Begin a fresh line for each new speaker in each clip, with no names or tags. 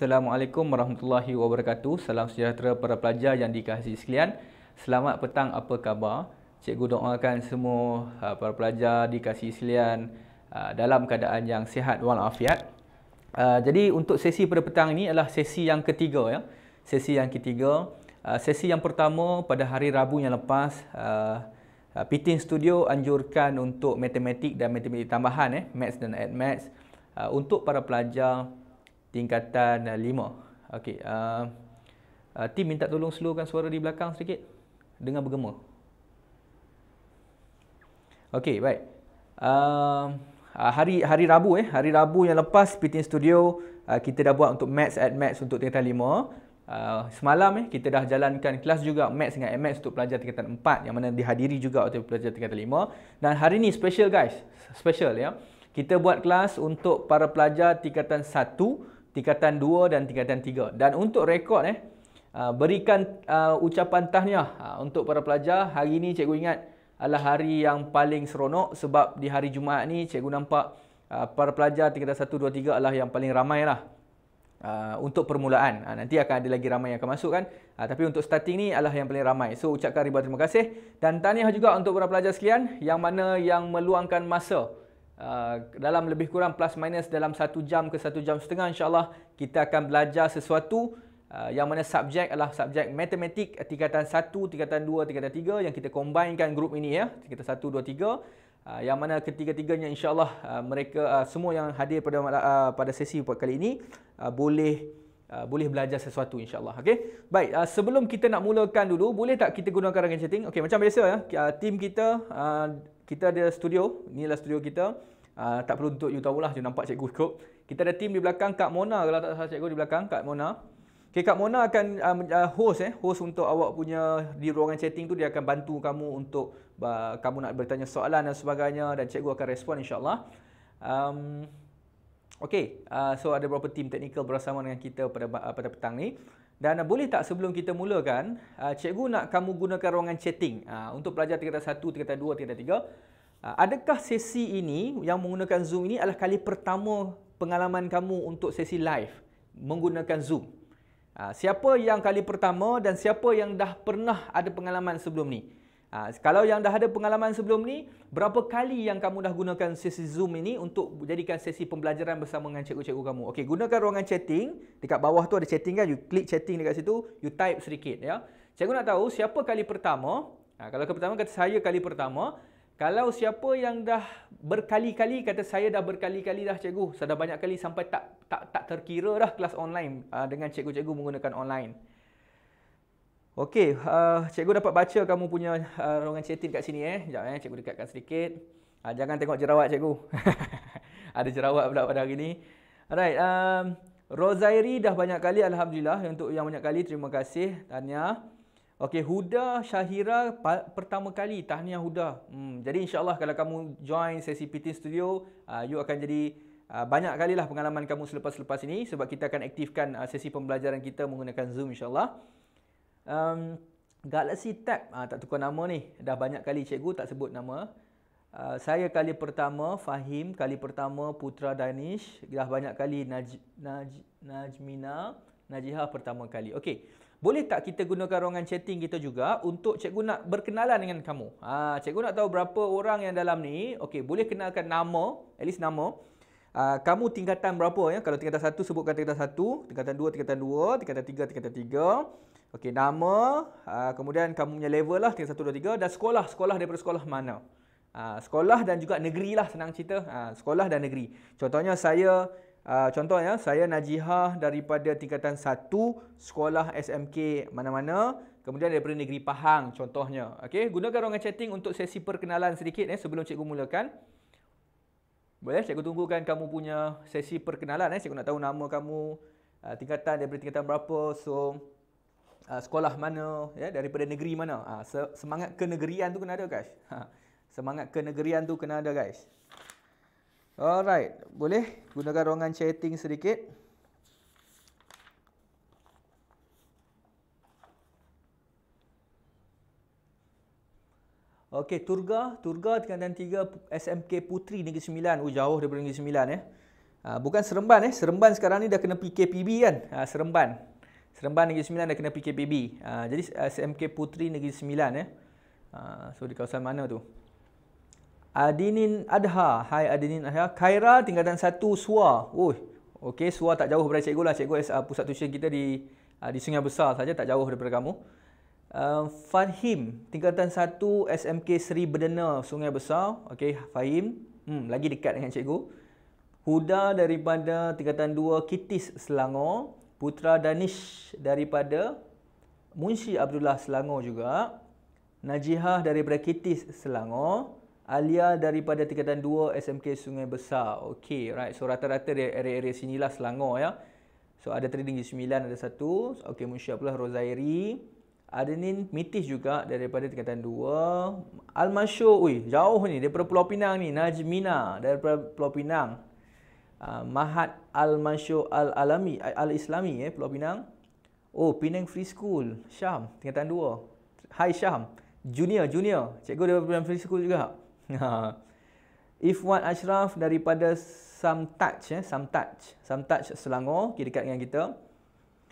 Assalamualaikum warahmatullahi wabarakatuh. Salam sejahtera para pelajar yang dikasihi sekalian. Selamat petang, apa khabar? Cikgu doakan semua ha, para pelajar dikasihi sekalian ha, dalam keadaan yang sihat walafiat. Ha, jadi untuk sesi pada petang ini adalah sesi yang ketiga ya. Sesi yang ketiga. Sesi yang pertama pada hari Rabu yang lepas Pitin Studio anjurkan untuk matematik dan matematik tambahan eh, maths dan Add Maths untuk para pelajar tingkatan uh, lima, okey uh, uh, team minta tolong slowkan suara di belakang sedikit dengar bergema okey baik um, uh, hari hari Rabu eh hari Rabu yang lepas PTN studio uh, kita dah buat untuk maths at maths untuk tingkatan 5 Uh, semalam eh, kita dah jalankan kelas juga maths dengan MX untuk pelajar tingkatan 4 yang mana dihadiri juga oleh pelajar tingkatan 5 dan hari ni special guys special ya kita buat kelas untuk para pelajar tingkatan 1 tingkatan 2 dan tingkatan 3. Dan untuk rekod eh uh, berikan uh, ucapan tahniah uh, untuk para pelajar. Hari ini cikgu ingat adalah hari yang paling seronok sebab di hari Jumaat ni cikgu nampak uh, para pelajar tingkatan 1 2 3 adalah yang paling ramailah. Uh, untuk permulaan uh, Nanti akan ada lagi ramai yang akan masuk kan uh, Tapi untuk starting ni adalah yang paling ramai So ucapkan ribuan terima kasih Dan tahniah juga untuk para pelajar sekalian Yang mana yang meluangkan masa Ah, dalam lebih kurang plus minus dalam satu jam ke satu jam setengah insyaAllah kita akan belajar sesuatu uh, yang mana subjek adalah subjek matematik tingkatan 1, tingkatan 2, tingkatan tiga yang kita combine kan grup ini ya tingkatan satu dua tiga uh, yang mana ketiga-tiganya insyaAllah uh, mereka uh, semua yang hadir pada uh, pada sesi buat kali ini uh, boleh uh, boleh belajar sesuatu insyaallah Okay. baik uh, sebelum kita nak mulakan dulu boleh tak kita gunakan ruangan chatting Okay. macam biasa ya uh, team kita uh, kita ada studio inilah studio kita uh, tak perlu untuk you tahulah you nampak cikgu cukup kita ada team di belakang Kak Mona kalau tak salah cikgu di belakang Kak Mona Okay. Kak Mona akan uh, host eh host untuk awak punya di ruangan chatting tu dia akan bantu kamu untuk uh, kamu nak bertanya soalan dan sebagainya dan cikgu akan respon insyaallah um, Okey, uh, so ada beberapa tim teknikal bersama dengan kita pada uh, pada petang ni. Dan uh, boleh tak sebelum kita mulakan, uh, cikgu nak kamu gunakan ruangan chatting uh, untuk pelajar tingkat 1, tingkat 2, tingkat 3. Uh, adakah sesi ini yang menggunakan Zoom ini adalah kali pertama pengalaman kamu untuk sesi live menggunakan Zoom? Uh, siapa yang kali pertama dan siapa yang dah pernah ada pengalaman sebelum ni? Ha, kalau yang dah ada pengalaman sebelum ni, berapa kali yang kamu dah gunakan sesi Zoom ini untuk jadikan sesi pembelajaran bersama dengan cikgu-cikgu kamu? Okey, gunakan ruangan chatting. Dekat bawah tu ada chatting kan? You click chatting dekat situ, you type sedikit ya. Cikgu nak tahu siapa kali pertama? Ha, kalau kali pertama kata saya kali pertama. Kalau siapa yang dah berkali-kali kata saya dah berkali-kali dah cikgu, saya dah banyak kali sampai tak tak tak terkira dah kelas online ha, dengan cikgu-cikgu menggunakan online. Okey, uh, cikgu dapat baca kamu punya uh, ruangan chatting kat sini eh. Sekejap eh, cikgu dekatkan sedikit. Uh, jangan tengok jerawat cikgu. Ada jerawat pula pada hari ni. Alright, um, Rozairi dah banyak kali, Alhamdulillah. Untuk yang banyak kali, terima kasih. Tahniah. Okey, Huda Syahira pertama kali. Tahniah Huda. Hmm, jadi insyaAllah kalau kamu join sesi PT Studio, uh, you akan jadi uh, banyak kali lah pengalaman kamu selepas-lepas ini. Sebab kita akan aktifkan uh, sesi pembelajaran kita menggunakan Zoom insyaAllah um, Galaxy Tab uh, tak tukar nama ni dah banyak kali cikgu tak sebut nama uh, saya kali pertama Fahim kali pertama Putra Danish dah banyak kali Naj Naj Najmina Najihah pertama kali okey boleh tak kita gunakan ruangan chatting kita juga untuk cikgu nak berkenalan dengan kamu? Ha, cikgu nak tahu berapa orang yang dalam ni. Okey, boleh kenalkan nama, at least nama. Ha, kamu tingkatan berapa ya? Kalau tingkatan satu sebutkan tingkatan satu, Tingkatan dua, tingkatan dua, Tingkatan tiga, tingkatan tiga. Okey, nama, ah, kemudian kamu punya level lah, tingkat satu, dua, tiga. Dan sekolah, sekolah daripada sekolah mana? Ah, sekolah dan juga negeri lah senang cerita. Ah, sekolah dan negeri. Contohnya saya, contohnya saya Najihah daripada tingkatan satu sekolah SMK mana-mana. Kemudian daripada negeri Pahang contohnya. Okey, gunakan ruangan chatting untuk sesi perkenalan sedikit eh, sebelum cikgu mulakan. Boleh, cikgu tunggukan kamu punya sesi perkenalan. Eh. Cikgu nak tahu nama kamu, tingkatan daripada tingkatan berapa. So, Ah, sekolah mana ya daripada negeri mana ha, semangat kenegerian tu kena ada guys ha, semangat kenegerian tu kena ada guys alright boleh gunakan ruangan chatting sedikit Okey, Turga, Turga Tingkatan 3 SMK Putri Negeri Sembilan. Oh, jauh daripada Negeri Sembilan eh. Ha, bukan Seremban eh. Seremban sekarang ni dah kena PKPB kan. Ha, Seremban. Seremban Negeri Sembilan dah kena PKPB. Uh, ah, jadi ah, SMK Putri Negeri Sembilan eh. Uh, so di kawasan mana tu? Adinin Adha. Hai Adinin Adha. Khaira tingkatan satu Suwa. Oh, okey Suwa tak jauh daripada cikgu lah. Cikgu uh, pusat tuition kita di uh, di Sungai Besar saja tak jauh daripada kamu. Uh, Fahim tingkatan satu SMK Seri Berdena Sungai Besar. Okey Fahim. Hmm, lagi dekat dengan cikgu. Huda daripada tingkatan dua Kitis Selangor putra Danish daripada Munshi Abdullah Selangor juga, Najihah dari Kitis Selangor, Alia daripada tingkatan 2 SMK Sungai Besar. Okey, right. So rata-rata dia area-area sinilah Selangor ya. So ada Tridinggi 9 ada satu. Okey, Munshi Abdullah Rozairi. Ada ni Mitis juga daripada tingkatan 2. Almasyur, ui, jauh ni daripada Pulau Pinang ni, Najmina daripada Pulau Pinang. Ah, Mahat Al-Mansyur Al-Alami eh, Al-Islami eh Pulau Pinang. Oh, Penang Free School. Syam, tingkatan 2. Hai Syam. Junior, junior. Cikgu dari pinang Free School juga. Ifwan Ashraf daripada Samtaj eh, Samtaj. Samtaj Selangor, kira dekat dengan kita.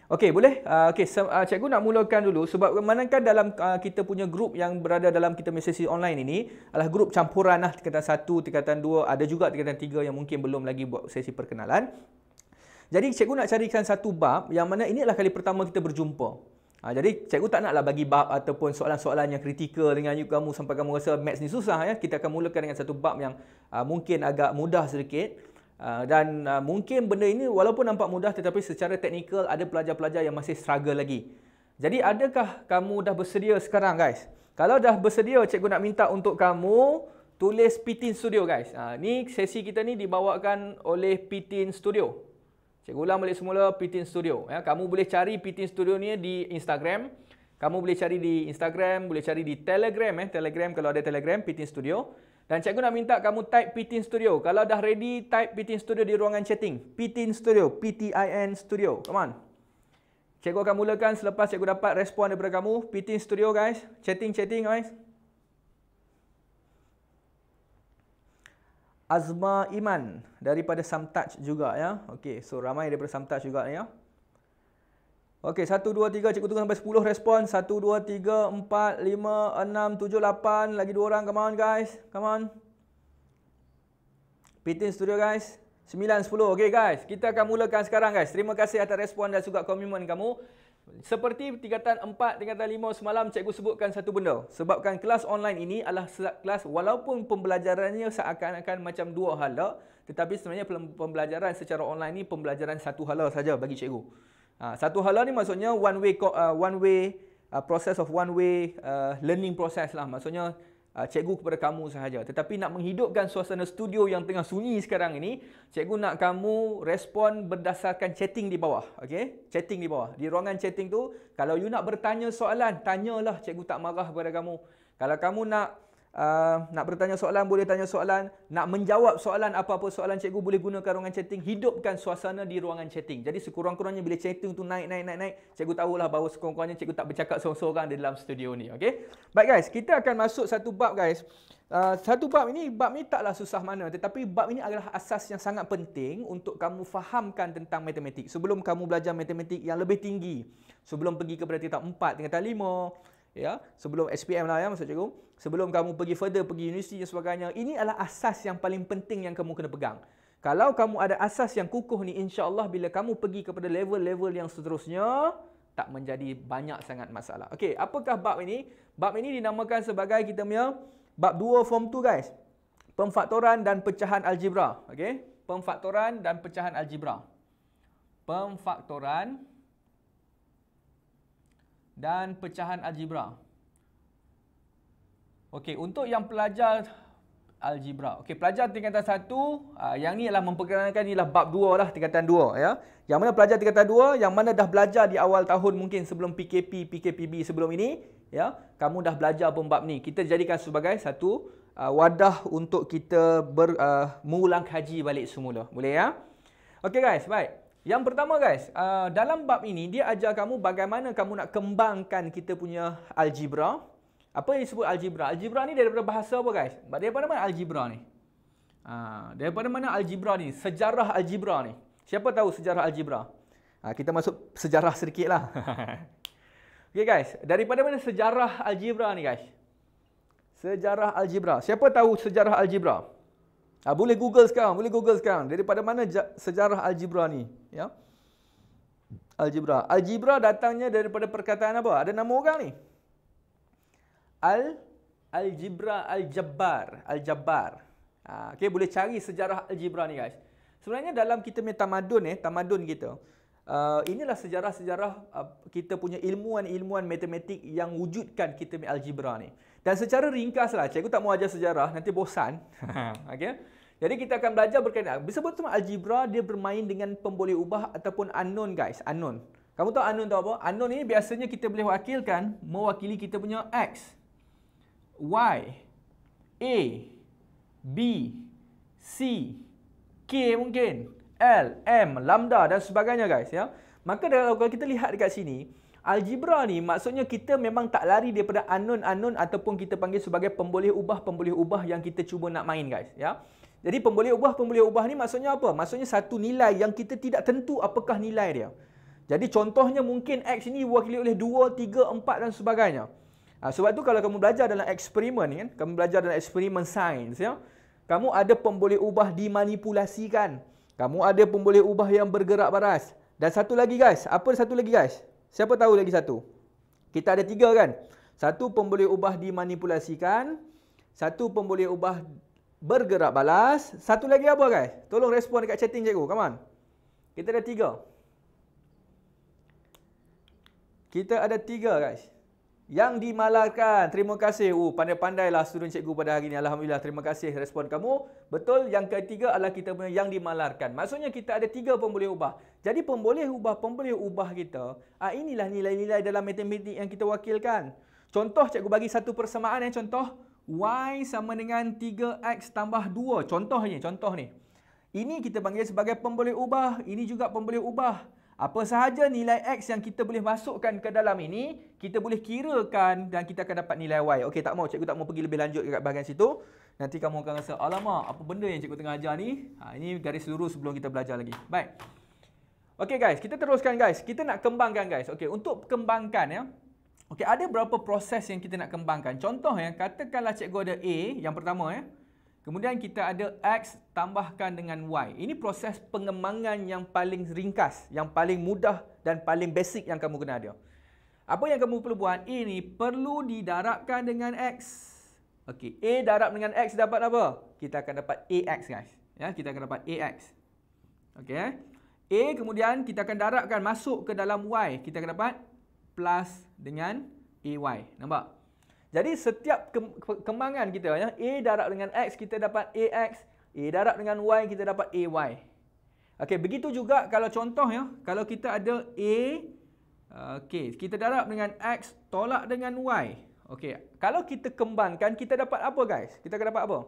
Okey boleh? Uh, Okey so, uh, ah, cikgu nak mulakan dulu sebab memandangkan dalam uh, kita punya grup yang berada dalam kita sesi online ini adalah grup campuran lah tingkatan satu, tingkatan dua, ada juga tingkatan tiga yang mungkin belum lagi buat sesi perkenalan. Jadi cikgu nak carikan satu bab yang mana ini adalah kali pertama kita berjumpa. Ha, jadi cikgu tak naklah bagi bab ataupun soalan-soalan yang kritikal dengan you kamu sampai kamu rasa maths ni susah ya. Kita akan mulakan dengan satu bab yang uh, mungkin agak mudah sedikit. Ah, dan uh, mungkin benda ini walaupun nampak mudah tetapi secara teknikal ada pelajar-pelajar yang masih struggle lagi. Jadi adakah kamu dah bersedia sekarang guys? Kalau dah bersedia cikgu nak minta untuk kamu tulis Pitin Studio guys. Ha, ni sesi kita ni dibawakan oleh Pitin Studio. Cikgu ulang balik semula Pitin Studio. Ya, kamu boleh cari Pitin Studio ni di Instagram. Kamu boleh cari di Instagram, boleh cari di Telegram. Eh. Telegram kalau ada Telegram, Pitin Studio. Dan cikgu nak minta kamu type Pitin Studio. Kalau dah ready, type Pitin Studio di ruangan chatting. Pitin Studio. P-T-I-N Studio. Come on. Cikgu akan mulakan selepas cikgu dapat respon daripada kamu. Pitin Studio, guys. Chatting, chatting, guys. Azma Iman daripada Samtouch juga ya. okay, so ramai daripada Samtouch juga ya. Okey, 1 2 3 cikgu tunggu sampai 10 respon. 1 2 3 4 5 6 7 8 lagi dua orang. Come on guys. Come on. Pitin studio guys. 9 10. Okey guys, kita akan mulakan sekarang guys. Terima kasih atas respon dan juga komitmen kamu. Seperti tingkatan 4, tingkatan 5 semalam cikgu sebutkan satu benda. Sebabkan kelas online ini adalah kelas walaupun pembelajarannya seakan-akan macam dua hala, tetapi sebenarnya pembelajaran secara online ini pembelajaran satu hala saja bagi cikgu. Ha, satu hala lah ni maksudnya one way uh, one way uh, process of one way uh, learning process lah. Maksudnya uh, cikgu kepada kamu sahaja. Tetapi nak menghidupkan suasana studio yang tengah sunyi sekarang ini, cikgu nak kamu respon berdasarkan chatting di bawah. Okay? Chatting di bawah. Di ruangan chatting tu, kalau you nak bertanya soalan, tanyalah cikgu tak marah kepada kamu. Kalau kamu nak... Uh, nak bertanya soalan boleh tanya soalan nak menjawab soalan apa-apa soalan cikgu boleh gunakan ruangan chatting hidupkan suasana di ruangan chatting jadi sekurang-kurangnya bila chatting tu naik naik naik naik cikgu tahulah bahawa sekurang-kurangnya cikgu tak bercakap seorang-seorang di dalam studio ni okay baik guys kita akan masuk satu bab guys uh, satu bab ini bab ini taklah susah mana tetapi bab ini adalah asas yang sangat penting untuk kamu fahamkan tentang matematik sebelum kamu belajar matematik yang lebih tinggi sebelum pergi kepada tingkat 4 tingkat 5 ya sebelum SPM lah ya maksud cikgu sebelum kamu pergi further pergi universiti dan sebagainya ini adalah asas yang paling penting yang kamu kena pegang kalau kamu ada asas yang kukuh ni insyaallah bila kamu pergi kepada level-level yang seterusnya tak menjadi banyak sangat masalah okey apakah bab ini bab ini dinamakan sebagai kita punya bab 2 form 2 guys pemfaktoran dan pecahan algebra okey pemfaktoran dan pecahan algebra pemfaktoran dan pecahan algebra. Okey, untuk yang pelajar algebra. Okey, pelajar tingkatan 1, ah, yang ni ialah memperkenalkan ialah bab 2 lah tingkatan 2 ya. Yang mana pelajar tingkatan 2, yang mana dah belajar di awal tahun mungkin sebelum PKP, PKPB sebelum ini, ya, kamu dah belajar pun bab ni. Kita jadikan sebagai satu uh, wadah untuk kita ber, uh, mengulang kaji balik semula. Boleh ya? Okey guys, baik. Yang pertama guys, uh, dalam bab ini dia ajar kamu bagaimana kamu nak kembangkan kita punya algebra. Apa yang disebut algebra? Algebra ni daripada bahasa apa guys? Daripada mana algebra ni? Uh, daripada mana algebra ni? Sejarah algebra ni. Siapa tahu sejarah algebra? Uh, kita masuk sejarah sedikit lah. okay guys, daripada mana sejarah algebra ni guys? Sejarah algebra. Siapa tahu sejarah algebra? Sejarah algebra. Ha, boleh Google sekarang, boleh Google sekarang. Daripada mana sejarah algebra ni? Ya? Algebra. Algebra datangnya daripada perkataan apa? Ada nama orang ni. Al algebra al-jabbar, al-jabbar. Ha, okay, boleh cari sejarah algebra ni guys. Sebenarnya dalam kita punya tamadun eh, tamadun kita. Uh, inilah sejarah-sejarah uh, kita punya ilmuan-ilmuan matematik yang wujudkan kita punya algebra ni. Dan secara ringkaslah, cikgu tak mau ajar sejarah, nanti bosan. okay. Jadi kita akan belajar berkaitan. Disebut sama algebra dia bermain dengan pemboleh ubah ataupun unknown guys, unknown. Kamu tahu unknown tahu apa? Unknown ni biasanya kita boleh wakilkan mewakili kita punya x, y, a, b, c, k mungkin, l, m, lambda dan sebagainya guys ya. Maka kalau kita lihat dekat sini, Algebra ni maksudnya kita memang tak lari daripada anon-anon ataupun kita panggil sebagai pemboleh ubah-pemboleh ubah yang kita cuba nak main guys. Ya? Jadi pemboleh ubah-pemboleh ubah ni maksudnya apa? Maksudnya satu nilai yang kita tidak tentu apakah nilai dia. Jadi contohnya mungkin X ni wakili oleh 2, 3, 4 dan sebagainya. Ha, sebab tu kalau kamu belajar dalam eksperimen, kan? kamu belajar dalam eksperimen sains, ya? kamu ada pemboleh ubah dimanipulasikan. Kamu ada pemboleh ubah yang bergerak baras. Dan satu lagi guys, apa satu lagi guys? Siapa tahu lagi satu? Kita ada tiga kan? Satu pemboleh ubah dimanipulasikan. Satu pemboleh ubah bergerak balas. Satu lagi apa guys? Tolong respon dekat chatting cikgu. Come on. Kita ada tiga. Kita ada tiga guys yang dimalarkan. Terima kasih. Uh, pandai-pandailah student cikgu pada hari ini. Alhamdulillah. Terima kasih respon kamu. Betul. Yang ketiga adalah kita punya yang dimalarkan. Maksudnya kita ada tiga pemboleh ubah. Jadi pemboleh ubah, pemboleh ubah kita. Ah inilah nilai-nilai dalam matematik yang kita wakilkan. Contoh cikgu bagi satu persamaan yang eh, contoh. Y sama dengan 3X tambah 2. Contohnya, contoh ni. Ini kita panggil sebagai pemboleh ubah. Ini juga pemboleh ubah. Apa sahaja nilai X yang kita boleh masukkan ke dalam ini, kita boleh kirakan dan kita akan dapat nilai Y. Okey, tak mau. Cikgu tak mau pergi lebih lanjut dekat bahagian situ. Nanti kamu akan rasa, alamak, apa benda yang cikgu tengah ajar ni? Ha, ini garis lurus sebelum kita belajar lagi. Baik. Okey, guys. Kita teruskan, guys. Kita nak kembangkan, guys. Okey, untuk kembangkan, ya. Okey, ada berapa proses yang kita nak kembangkan? Contoh, ya. Katakanlah cikgu ada A, yang pertama, ya. Kemudian kita ada X tambahkan dengan Y. Ini proses pengembangan yang paling ringkas, yang paling mudah dan paling basic yang kamu kena ada. Apa yang kamu perlu buat? Ini perlu didarabkan dengan X. Okey, A darab dengan X dapat apa? Kita akan dapat AX guys. Ya, kita akan dapat AX. Okey. Eh? A kemudian kita akan darabkan masuk ke dalam Y. Kita akan dapat plus dengan AY. Nampak? Jadi setiap kemangan kita ya, A darab dengan X kita dapat AX, A darab dengan Y kita dapat AY. Okay, begitu juga kalau contoh ya, kalau kita ada A okay, kita darab dengan X tolak dengan Y. Okay, kalau kita kembangkan kita dapat apa guys? Kita akan dapat apa?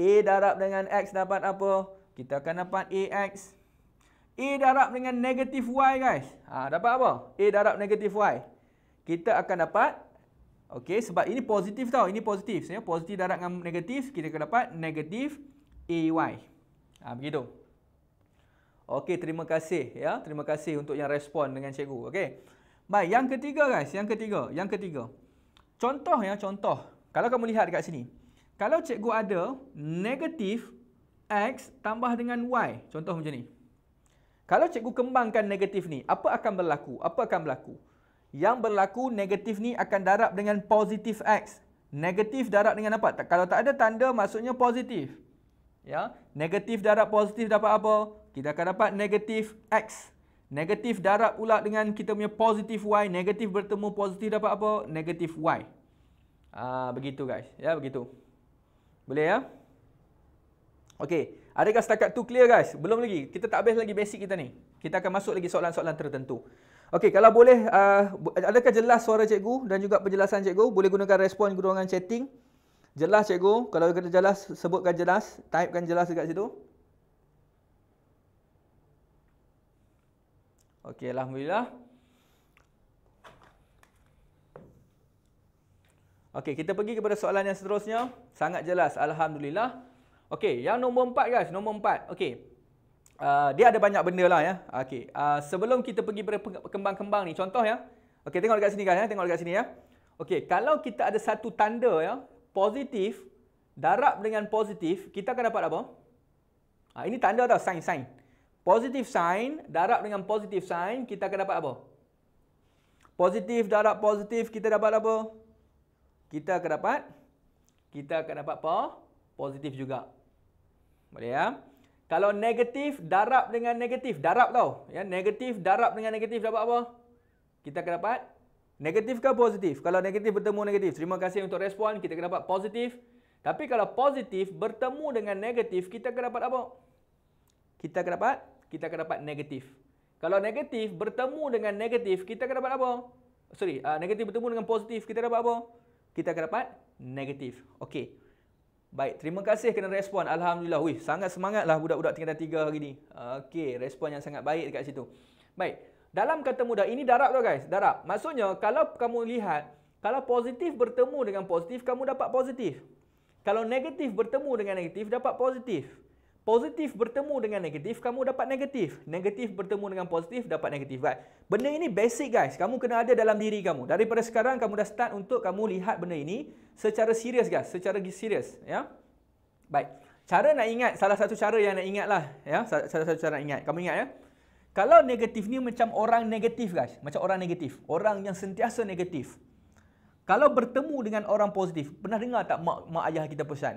A darab dengan X dapat apa? Kita akan dapat AX. A darab dengan negatif Y guys. Ha, dapat apa? A darab negatif Y. Kita akan dapat Okey, sebab ini positif tau. Ini positif. Sebenarnya positif darab dengan negatif, kita akan dapat negatif AY. Ha, begitu. Okey, terima kasih. ya, Terima kasih untuk yang respon dengan cikgu. Okey. Baik, yang ketiga guys. Yang ketiga. Yang ketiga. Contoh ya, contoh. Kalau kamu lihat dekat sini. Kalau cikgu ada negatif X tambah dengan Y. Contoh macam ni. Kalau cikgu kembangkan negatif ni, Apa akan berlaku? Apa akan berlaku? yang berlaku negatif ni akan darab dengan positif X. Negatif darab dengan apa? Tak, kalau tak ada tanda maksudnya positif. Ya, Negatif darab positif dapat apa? Kita akan dapat negatif X. Negatif darab pula dengan kita punya positif Y. Negatif bertemu positif dapat apa? Negatif Y. Aa, ah, begitu guys. Ya begitu. Boleh ya? Okey. Adakah setakat tu clear guys? Belum lagi. Kita tak habis lagi basic kita ni. Kita akan masuk lagi soalan-soalan tertentu. Okey, kalau boleh, uh, adakah jelas suara cikgu dan juga penjelasan cikgu? Boleh gunakan respon ruangan chatting. Jelas cikgu, kalau kata jelas, sebutkan jelas, typekan jelas dekat situ. Okey, Alhamdulillah. Okey, kita pergi kepada soalan yang seterusnya. Sangat jelas, Alhamdulillah. Okey, yang nombor empat guys, nombor empat. Okey. Ah, dia ada banyak benda lah ya. Okay, Uh, ah, sebelum kita pergi pada kembang-kembang ni, contoh ya. Okay, tengok dekat sini kan ya. Tengok dekat sini ya. Okay, kalau kita ada satu tanda ya, positif darab dengan positif, kita akan dapat apa? Ha, ini tanda tau, sign-sign. Positif sign darab dengan positif sign, kita akan dapat apa? Positif darab positif, kita dapat apa? Kita akan dapat kita akan dapat apa? Positif juga. Boleh ya? Kalau negatif darab dengan negatif, darab tau. Ya, negatif darab dengan negatif dapat apa? Kita akan dapat negatif ke positif. Kalau negatif bertemu negatif, terima kasih untuk respon, kita akan dapat positif. Tapi kalau positif bertemu dengan negatif, kita akan dapat apa? Kita akan dapat kita akan dapat negatif. Kalau negatif bertemu dengan negatif, kita akan dapat apa? Sorry, ah, negatif bertemu dengan positif, kita dapat apa? Kita akan dapat negatif. Okey. Baik, terima kasih kena respon. Alhamdulillah. Wih, sangat semangatlah budak-budak tingkatan tiga hari ni. Okey, respon yang sangat baik dekat situ. Baik. Dalam kata mudah, ini darab tu guys, darab. Maksudnya kalau kamu lihat, kalau positif bertemu dengan positif, kamu dapat positif. Kalau negatif bertemu dengan negatif, dapat positif. Positif bertemu dengan negatif, kamu dapat negatif. Negatif bertemu dengan positif, dapat negatif. Right? Benda ini basic guys. Kamu kena ada dalam diri kamu. Daripada sekarang, kamu dah start untuk kamu lihat benda ini secara serius guys. Secara serius. Ya? Baik. Cara nak ingat, salah satu cara yang nak ingat lah. Ya? Salah satu cara nak ingat. Kamu ingat ya. Kalau negatif ni macam orang negatif guys. Macam orang negatif. Orang yang sentiasa negatif. Kalau bertemu dengan orang positif. Pernah dengar tak mak, mak ayah kita pesan? Pesan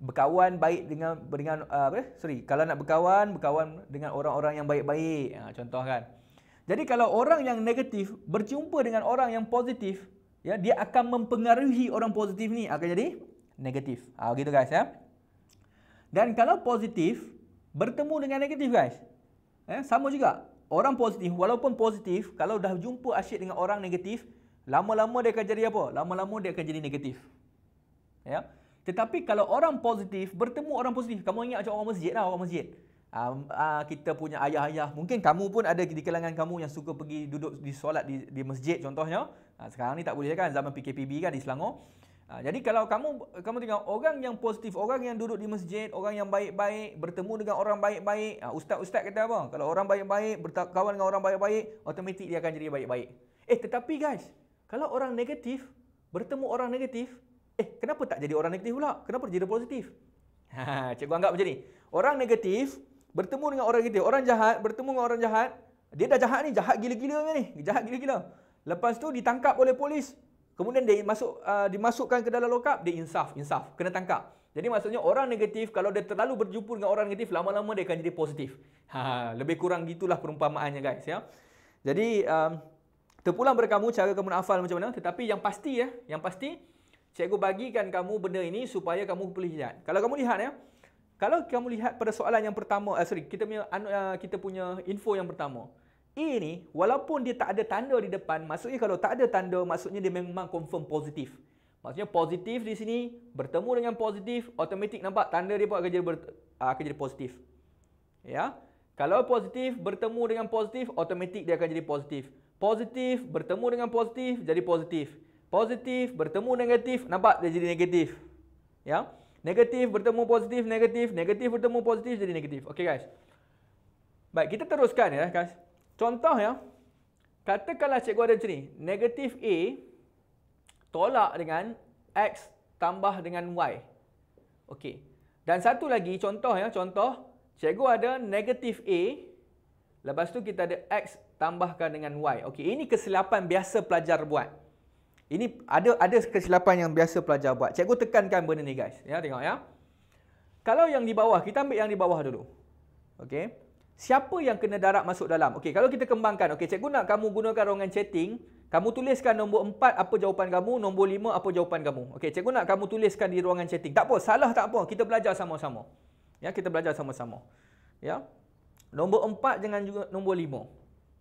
berkawan baik dengan dengan uh, apa uh, sorry kalau nak berkawan berkawan dengan orang-orang yang baik-baik ha, contoh kan jadi kalau orang yang negatif berjumpa dengan orang yang positif ya dia akan mempengaruhi orang positif ni akan jadi negatif ha, gitu guys ya dan kalau positif bertemu dengan negatif guys eh, sama juga orang positif walaupun positif kalau dah jumpa asyik dengan orang negatif lama-lama dia akan jadi apa lama-lama dia akan jadi negatif ya tetapi kalau orang positif, bertemu orang positif. Kamu ingat macam orang masjid lah, orang masjid. Um, uh, kita punya ayah-ayah. Mungkin kamu pun ada di kalangan kamu yang suka pergi duduk di solat di, di masjid contohnya. Uh, sekarang ni tak boleh kan, zaman PKPB kan di Selangor. Uh, jadi kalau kamu kamu tengok orang yang positif, orang yang duduk di masjid, orang yang baik-baik, bertemu dengan orang baik-baik. Ustaz-ustaz kata apa? Kalau orang baik-baik, berkawan dengan orang baik-baik, otomatik dia akan jadi baik-baik. Eh tetapi guys, kalau orang negatif, bertemu orang negatif, eh kenapa tak jadi orang negatif pula? Kenapa jadi positif? Ha, cikgu anggap macam ni. Orang negatif bertemu dengan orang negatif. Orang jahat bertemu dengan orang jahat. Dia dah jahat ni, jahat gila-gila ni. Jahat gila-gila. Lepas tu ditangkap oleh polis. Kemudian dia masuk uh, dimasukkan ke dalam lokap, dia insaf, insaf, kena tangkap. Jadi maksudnya orang negatif kalau dia terlalu berjumpa dengan orang negatif lama-lama dia akan jadi positif. Ha, lebih kurang gitulah perumpamaannya guys ya. Jadi um, terpulang berkamu cara kamu nak hafal macam mana tetapi yang pasti ya, yang pasti Cikgu bagikan kamu benda ini supaya kamu boleh lihat. Kalau kamu lihat ya. Kalau kamu lihat pada soalan yang pertama, uh, sorry, kita punya uh, kita punya info yang pertama. A ni walaupun dia tak ada tanda di depan, maksudnya kalau tak ada tanda maksudnya dia memang confirm positif. Maksudnya positif di sini bertemu dengan positif, automatik nampak tanda dia pun akan jadi, ber, uh, akan positif. Ya. Kalau positif bertemu dengan positif, automatik dia akan jadi positif. Positif bertemu dengan positif jadi positif positif bertemu negatif nampak dia jadi negatif ya negatif bertemu positif negatif negatif bertemu positif jadi negatif okey guys baik kita teruskan ya guys contoh ya katakanlah cikgu ada macam ni negatif a tolak dengan x tambah dengan y okey dan satu lagi contoh ya contoh cikgu ada negatif a lepas tu kita ada x tambahkan dengan y okey ini kesilapan biasa pelajar buat ini ada ada kesilapan yang biasa pelajar buat. Cikgu tekankan benda ni guys. Ya tengok ya. Kalau yang di bawah, kita ambil yang di bawah dulu. Okey. Siapa yang kena darab masuk dalam? Okey, kalau kita kembangkan. Okey, cikgu nak kamu gunakan ruangan chatting, kamu tuliskan nombor 4 apa jawapan kamu, nombor 5 apa jawapan kamu. Okey, cikgu nak kamu tuliskan di ruangan chatting. Tak apa, salah tak apa. Kita belajar sama-sama. Ya, kita belajar sama-sama. Ya. Nombor 4 dengan juga nombor 5.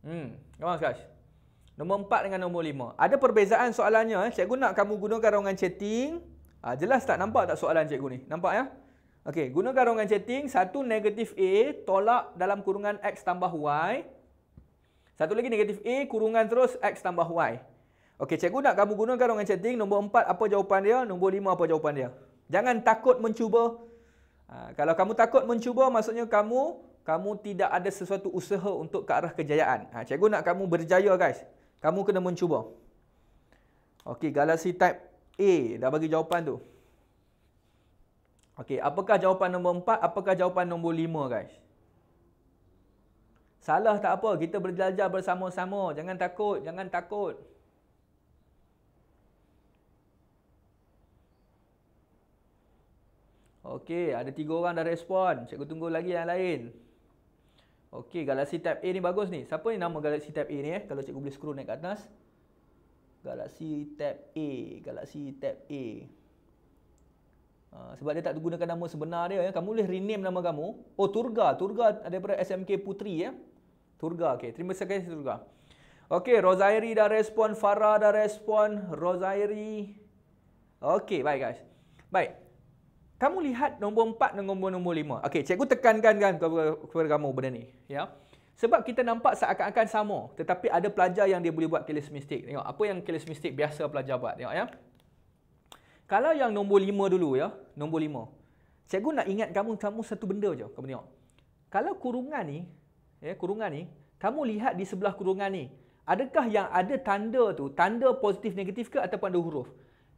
Hmm, kawan-kawan. Nombor 4 dengan nombor 5. Ada perbezaan soalannya. Eh? Cikgu nak kamu gunakan ruangan chatting. Ha, jelas tak? Nampak tak soalan cikgu ni? Nampak ya? Okey, gunakan ruangan chatting. Satu negatif A tolak dalam kurungan X tambah Y. Satu lagi negatif A kurungan terus X tambah Y. Okey, cikgu nak kamu gunakan ruangan chatting. Nombor 4 apa jawapan dia? Nombor 5 apa jawapan dia? Jangan takut mencuba. Ha, kalau kamu takut mencuba, maksudnya kamu kamu tidak ada sesuatu usaha untuk ke arah kejayaan. Ha, cikgu nak kamu berjaya guys. Kamu kena mencuba. Okey, galaksi type A dah bagi jawapan tu. Okey, apakah jawapan nombor 4? Apakah jawapan nombor 5, guys? Salah tak apa, kita belajar bersama-sama. Jangan takut, jangan takut. Okey, ada tiga orang dah respon. Cikgu tunggu lagi yang lain. Okey, Galaxy Tab A ni bagus ni. Siapa ni nama Galaxy Tab A ni eh? Kalau cikgu boleh scroll naik ke atas. Galaxy Tab A. Galaxy Tab A. Uh, sebab dia tak gunakan nama sebenar dia. Ya. Kamu boleh rename nama kamu. Oh, Turga. Turga daripada SMK Putri ya. Turga, okey. Terima kasih Turga. Okey, Rozairi dah respon. Farah dah respon. Rozairi. Okey, baik guys. Baik kamu lihat nombor 4 dan nombor nombor 5. Okey, cikgu tekankan kan kepada kamu benda ni, ya. Sebab kita nampak seakan-akan sama, tetapi ada pelajar yang dia boleh buat careless mistake. Tengok apa yang careless mistake biasa pelajar buat, tengok ya. Kalau yang nombor 5 dulu ya, nombor 5. Cikgu nak ingat kamu kamu satu benda je, kamu tengok. Kalau kurungan ni, ya, kurungan ni, kamu lihat di sebelah kurungan ni, adakah yang ada tanda tu, tanda positif negatif ke ataupun ada huruf?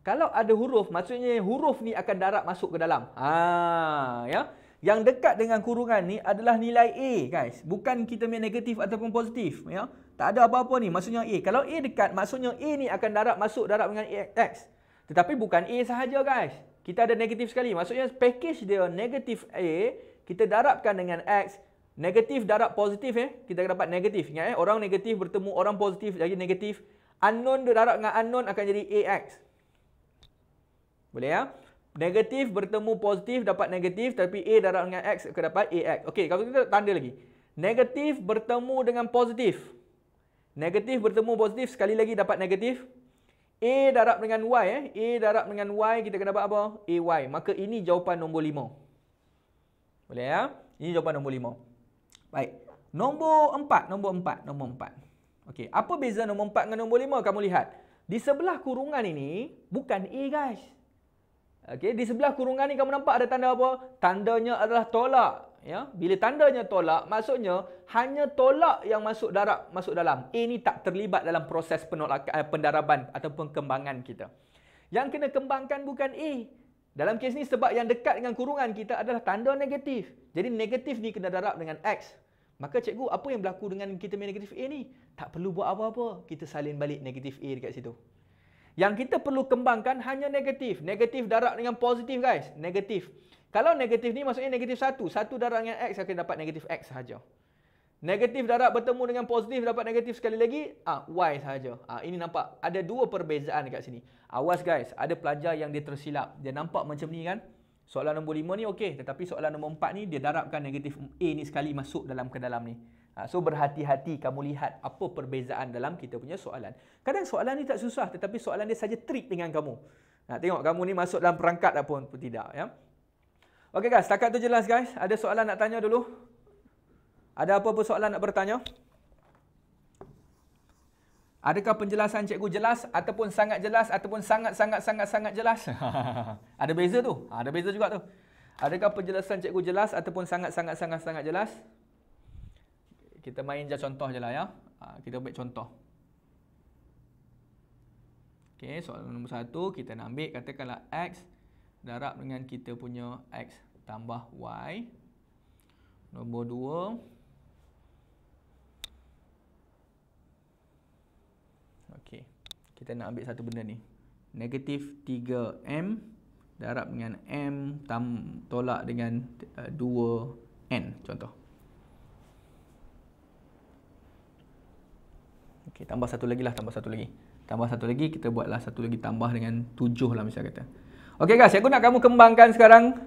Kalau ada huruf, maksudnya huruf ni akan darab masuk ke dalam. Ah, ya. Yang dekat dengan kurungan ni adalah nilai A, guys. Bukan kita punya negatif ataupun positif, ya. Tak ada apa-apa ni, maksudnya A. Kalau A dekat, maksudnya A ni akan darab masuk darab dengan X. Tetapi bukan A sahaja, guys. Kita ada negatif sekali. Maksudnya package dia negatif A, kita darabkan dengan X. Negatif darab positif, eh. kita dapat negatif. Ingat, eh. orang negatif bertemu orang positif jadi negatif. Unknown darab dengan unknown akan jadi AX. Boleh ya? Negatif bertemu positif dapat negatif tapi A darab dengan X ke dapat AX. Okey, kalau kita tanda lagi. Negatif bertemu dengan positif. Negatif bertemu positif sekali lagi dapat negatif. A darab dengan Y eh. A darab dengan Y kita kena dapat apa? AY. Maka ini jawapan nombor lima, Boleh ya? Ini jawapan nombor lima. Baik. Nombor empat, nombor empat, nombor empat. Okey, apa beza nombor empat dengan nombor lima? kamu lihat? Di sebelah kurungan ini bukan A guys. Okey, di sebelah kurungan ni kamu nampak ada tanda apa? Tandanya adalah tolak. Ya, bila tandanya tolak, maksudnya hanya tolak yang masuk darab masuk dalam. Ini tak terlibat dalam proses penolak eh, pendaraban ataupun kembangan kita. Yang kena kembangkan bukan A. Dalam kes ni sebab yang dekat dengan kurungan kita adalah tanda negatif. Jadi negatif ni kena darab dengan X. Maka cikgu, apa yang berlaku dengan kita punya negatif A ni? Tak perlu buat apa-apa. Kita salin balik negatif A dekat situ. Yang kita perlu kembangkan hanya negatif. Negatif darab dengan positif guys. Negatif. Kalau negatif ni maksudnya negatif satu, satu darab dengan X akan dapat negatif X sahaja. Negatif darab bertemu dengan positif dapat negatif sekali lagi. Ah Y sahaja. Ah Ini nampak ada dua perbezaan dekat sini. Awas guys. Ada pelajar yang dia tersilap. Dia nampak macam ni kan. Soalan nombor lima ni okey. Tetapi soalan nombor empat ni dia darabkan negatif A ni sekali masuk dalam ke dalam ni. Ha, so berhati-hati kamu lihat apa perbezaan dalam kita punya soalan. Kadang soalan ni tak susah tetapi soalan dia saja trick dengan kamu. Nak ha, tengok kamu ni masuk dalam perangkat ataupun tidak ya. Okey guys, setakat tu jelas guys. Ada soalan nak tanya dulu? Ada apa-apa soalan nak bertanya? Adakah penjelasan cikgu jelas ataupun sangat jelas ataupun sangat-sangat-sangat-sangat jelas? ada beza tu. Ha, ada beza juga tu. Adakah penjelasan cikgu jelas ataupun sangat-sangat-sangat-sangat jelas? kita main je contoh je lah ya. Ha, kita ambil contoh. Okay, soalan nombor satu, kita nak ambil katakanlah X darab dengan kita punya X tambah Y. Nombor dua. Okay, kita nak ambil satu benda ni. Negatif 3M darab dengan M tam, tolak dengan uh, eh, 2N, contoh. Okey, tambah satu lagi lah, tambah satu lagi. Tambah satu lagi, kita buatlah satu lagi tambah dengan tujuh lah misalnya kata. Okey guys, aku nak kamu kembangkan sekarang.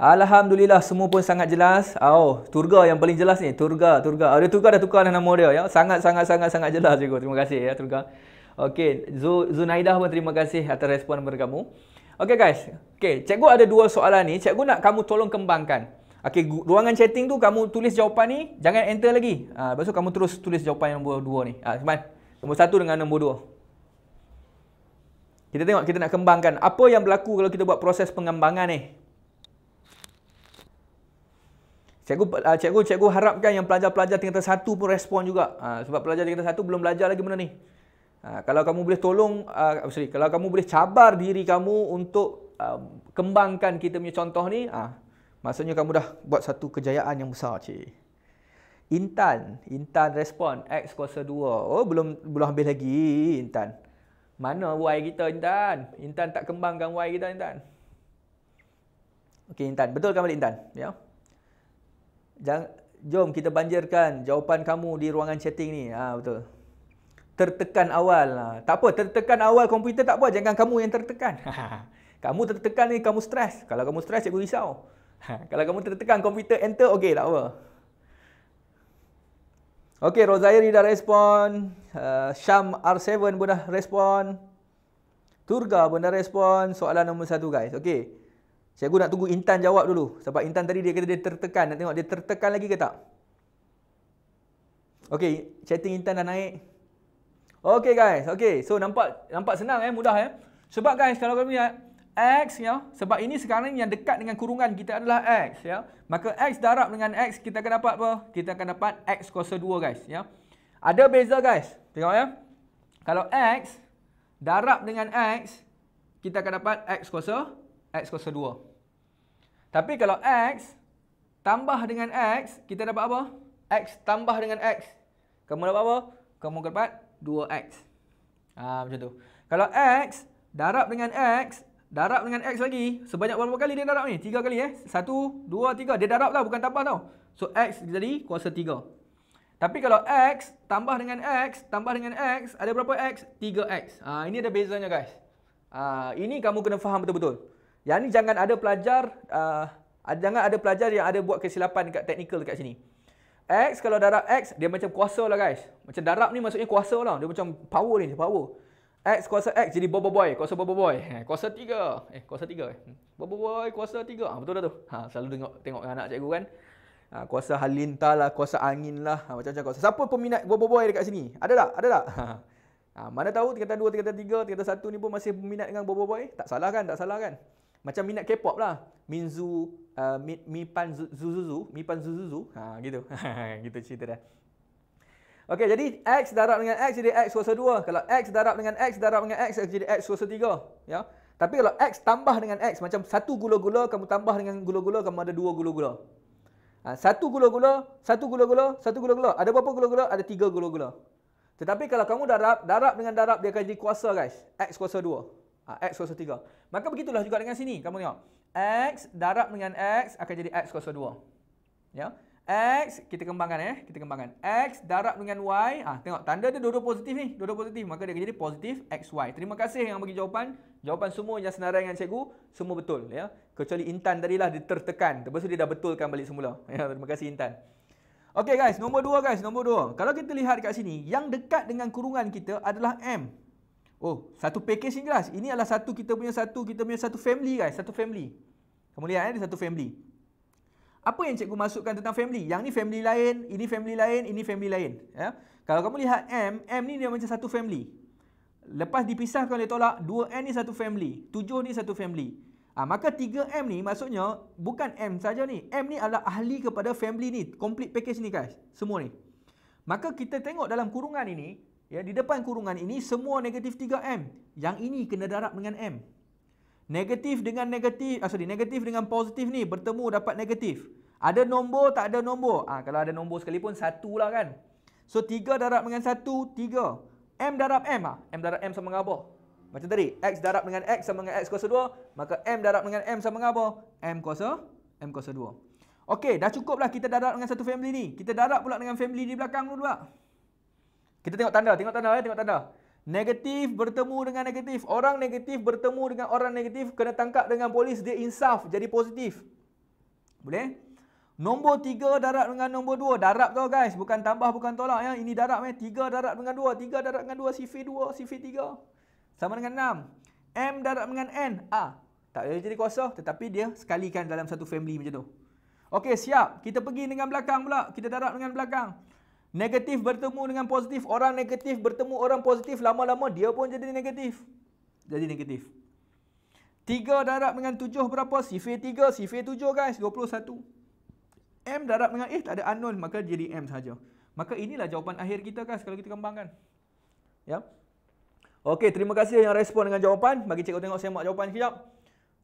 Alhamdulillah, semua pun sangat jelas. Oh, turga yang paling jelas ni. Turga, turga. Oh, dia turga dah tukar dah nama dia. Ya? Sangat, sangat, sangat, sangat jelas cikgu. Terima kasih ya, turga. Okey, Zunaidah pun terima kasih atas respon daripada kamu. Okey guys, okay, cikgu ada dua soalan ni. Cikgu nak kamu tolong kembangkan. Okey, ruangan chatting tu kamu tulis jawapan ni, jangan enter lagi. Ha, lepas tu kamu terus tulis jawapan yang nombor dua ni. Ha, ah, Iman, nombor satu dengan nombor dua, Kita tengok, kita nak kembangkan. Apa yang berlaku kalau kita buat proses pengembangan ni? Cikgu, ah, cikgu, cikgu harapkan yang pelajar-pelajar tingkat satu pun respon juga. Ha, sebab pelajar tingkat satu belum belajar lagi benda ni. Ha, kalau kamu boleh tolong, uh, sorry, kalau kamu boleh cabar diri kamu untuk uh, kembangkan kita punya contoh ni, ha, Maksudnya kamu dah buat satu kejayaan yang besar, cik. Intan, Intan respon X kuasa 2. Oh, belum belum habis lagi Intan. Mana Y kita Intan? Intan tak kembangkan Y kita Intan. Okey Intan, betulkan balik Intan, ya. Jangan Jom kita banjirkan jawapan kamu di ruangan chatting ni. Ha, betul. Tertekan awal. Ha. Tak apa, tertekan awal komputer tak apa. Jangan kamu yang tertekan. kamu tertekan ni, kamu stres. Kalau kamu stres, cikgu risau. Ha, kalau kamu tertekan komputer enter, okey tak apa. Okey, Rozairi dah respon. Uh, Syam R7 pun dah respon. Turga pun dah respon. Soalan nombor satu guys. Okey. Cikgu nak tunggu Intan jawab dulu. Sebab Intan tadi dia kata dia tertekan. Nak tengok dia tertekan lagi ke tak? Okey, chatting Intan dah naik. Okey guys, okey. So nampak nampak senang eh, mudah eh. Sebab guys, kalau kamu kami eh, x ya sebab ini sekarang yang dekat dengan kurungan kita adalah x ya maka x darab dengan x kita akan dapat apa kita akan dapat x kuasa 2 guys ya ada beza guys tengok ya kalau x darab dengan x kita akan dapat x kuasa x kuasa 2 tapi kalau x tambah dengan x kita dapat apa x tambah dengan x kamu dapat apa kamu dapat 2x ah macam tu kalau x darab dengan x Darab dengan X lagi. Sebanyak berapa kali dia darab ni? Tiga kali eh. Satu, dua, tiga. Dia darab lah. Bukan tambah tau. So, X jadi kuasa tiga. Tapi kalau X tambah dengan X, tambah dengan X, ada berapa X? Tiga X. Ha, ini ada bezanya guys. Ha, ini kamu kena faham betul-betul. Yang ni jangan ada pelajar uh, jangan ada pelajar yang ada buat kesilapan dekat teknikal dekat sini. X kalau darab X, dia macam kuasa lah guys. Macam darab ni maksudnya kuasa lah. Dia macam power ni. Power. X kuasa X jadi Bobo Boy. Kuasa Bobo Boy. Eh, kuasa 3. Eh, kuasa 3. Eh. Bobo Boy kuasa 3. Ha, ah, betul dah tu. Ha, selalu tengok tengok anak cikgu kan. Ha, kuasa halintar lah. Kuasa angin lah. Ha, macam-macam kuasa. Siapa peminat Bobo Boy dekat sini? Ada tak? Ada tak? Ha, ha mana tahu tingkatan 2, tingkatan 3, tingkatan 1 ni pun masih peminat dengan Bobo Boy. Tak salah kan? Tak salah kan? Macam minat K-pop lah. Minzu, uh, Mi, Mi Pan zuzu Mi Pan zuzu Ha, gitu. gitu cerita dah. Okey, jadi x darab dengan x jadi x kuasa 2. Kalau x darab dengan x darab dengan x jadi x kuasa 3. Ya. Tapi kalau x tambah dengan x macam satu gula-gula kamu tambah dengan gula-gula kamu ada dua gula-gula. Ha, satu gula-gula, satu gula-gula, satu gula-gula. Ada berapa gula-gula? Ada tiga gula-gula. Tetapi kalau kamu darab, darab dengan darab dia akan jadi kuasa guys. X kuasa 2. Ha, X kuasa 3. Maka begitulah juga dengan sini. Kamu tengok. X darab dengan X akan jadi X kuasa 2. Ya. X, kita kembangkan eh. Kita kembangkan. X darab dengan Y. Ah, tengok, tanda tu dua-dua positif ni. Dua-dua positif. Maka dia jadi positif XY. Terima kasih yang bagi jawapan. Jawapan semua yang senarai dengan cikgu, semua betul. ya. Kecuali Intan tadilah dia tertekan. Lepas tu dia dah betulkan balik semula. Ya, terima kasih Intan. Okay guys, nombor dua guys. Nombor dua. Kalau kita lihat kat sini, yang dekat dengan kurungan kita adalah M. Oh, satu packaging kelas. Ini adalah satu kita punya satu, kita punya satu family guys. Satu family. Kamu lihat eh, satu family apa yang cikgu masukkan tentang family? Yang ni family lain, ini family lain, ini family lain. Ya? Kalau kamu lihat M, M ni dia macam satu family. Lepas dipisahkan oleh tolak, 2N ni satu family. 7 ni satu family. Ha, maka 3M ni maksudnya bukan M saja ni. M ni adalah ahli kepada family ni. Complete package ni guys. Semua ni. Maka kita tengok dalam kurungan ini, ya, di depan kurungan ini semua negatif 3M. Yang ini kena darab dengan M. Negatif dengan negatif, ah, sorry, negatif dengan positif ni bertemu dapat negatif. Ada nombor tak ada nombor? Ah kalau ada nombor sekalipun satu lah kan. So tiga darab dengan satu tiga. M darab M ah. M darab M sama dengan apa? Macam tadi, X darab dengan X sama dengan X kuasa dua. maka M darab dengan M sama dengan apa? M kuasa M kuasa dua. Okey, dah cukuplah kita darab dengan satu family ni. Kita darab pula dengan family di belakang dulu pula. Kita tengok tanda, tengok tanda ya, tengok tanda. Negatif bertemu dengan negatif. Orang negatif bertemu dengan orang negatif. Kena tangkap dengan polis. Dia insaf. Jadi positif. Boleh? Nombor tiga darab dengan nombor dua. Darab tu guys. Bukan tambah, bukan tolak. ya. Ini darab. Ya. Tiga darab dengan dua. Tiga darab dengan dua. Sifir dua. Sifir tiga. Sama dengan enam. M darab dengan N. A. Tak boleh jadi kuasa. Tetapi dia sekalikan dalam satu family macam tu. Okey, siap. Kita pergi dengan belakang pula. Kita darab dengan belakang. Negatif bertemu dengan positif. Orang negatif bertemu orang positif. Lama-lama dia pun jadi negatif. Jadi negatif. Tiga darab dengan tujuh berapa? Sifir tiga, sifir tujuh guys. dua puluh satu. M darab dengan eh tak ada unknown. Maka jadi M saja. Maka inilah jawapan akhir kita guys. Kalau kita kembangkan. Ya. Okey, terima kasih yang respon dengan jawapan. Bagi cikgu tengok semak jawapan sekejap.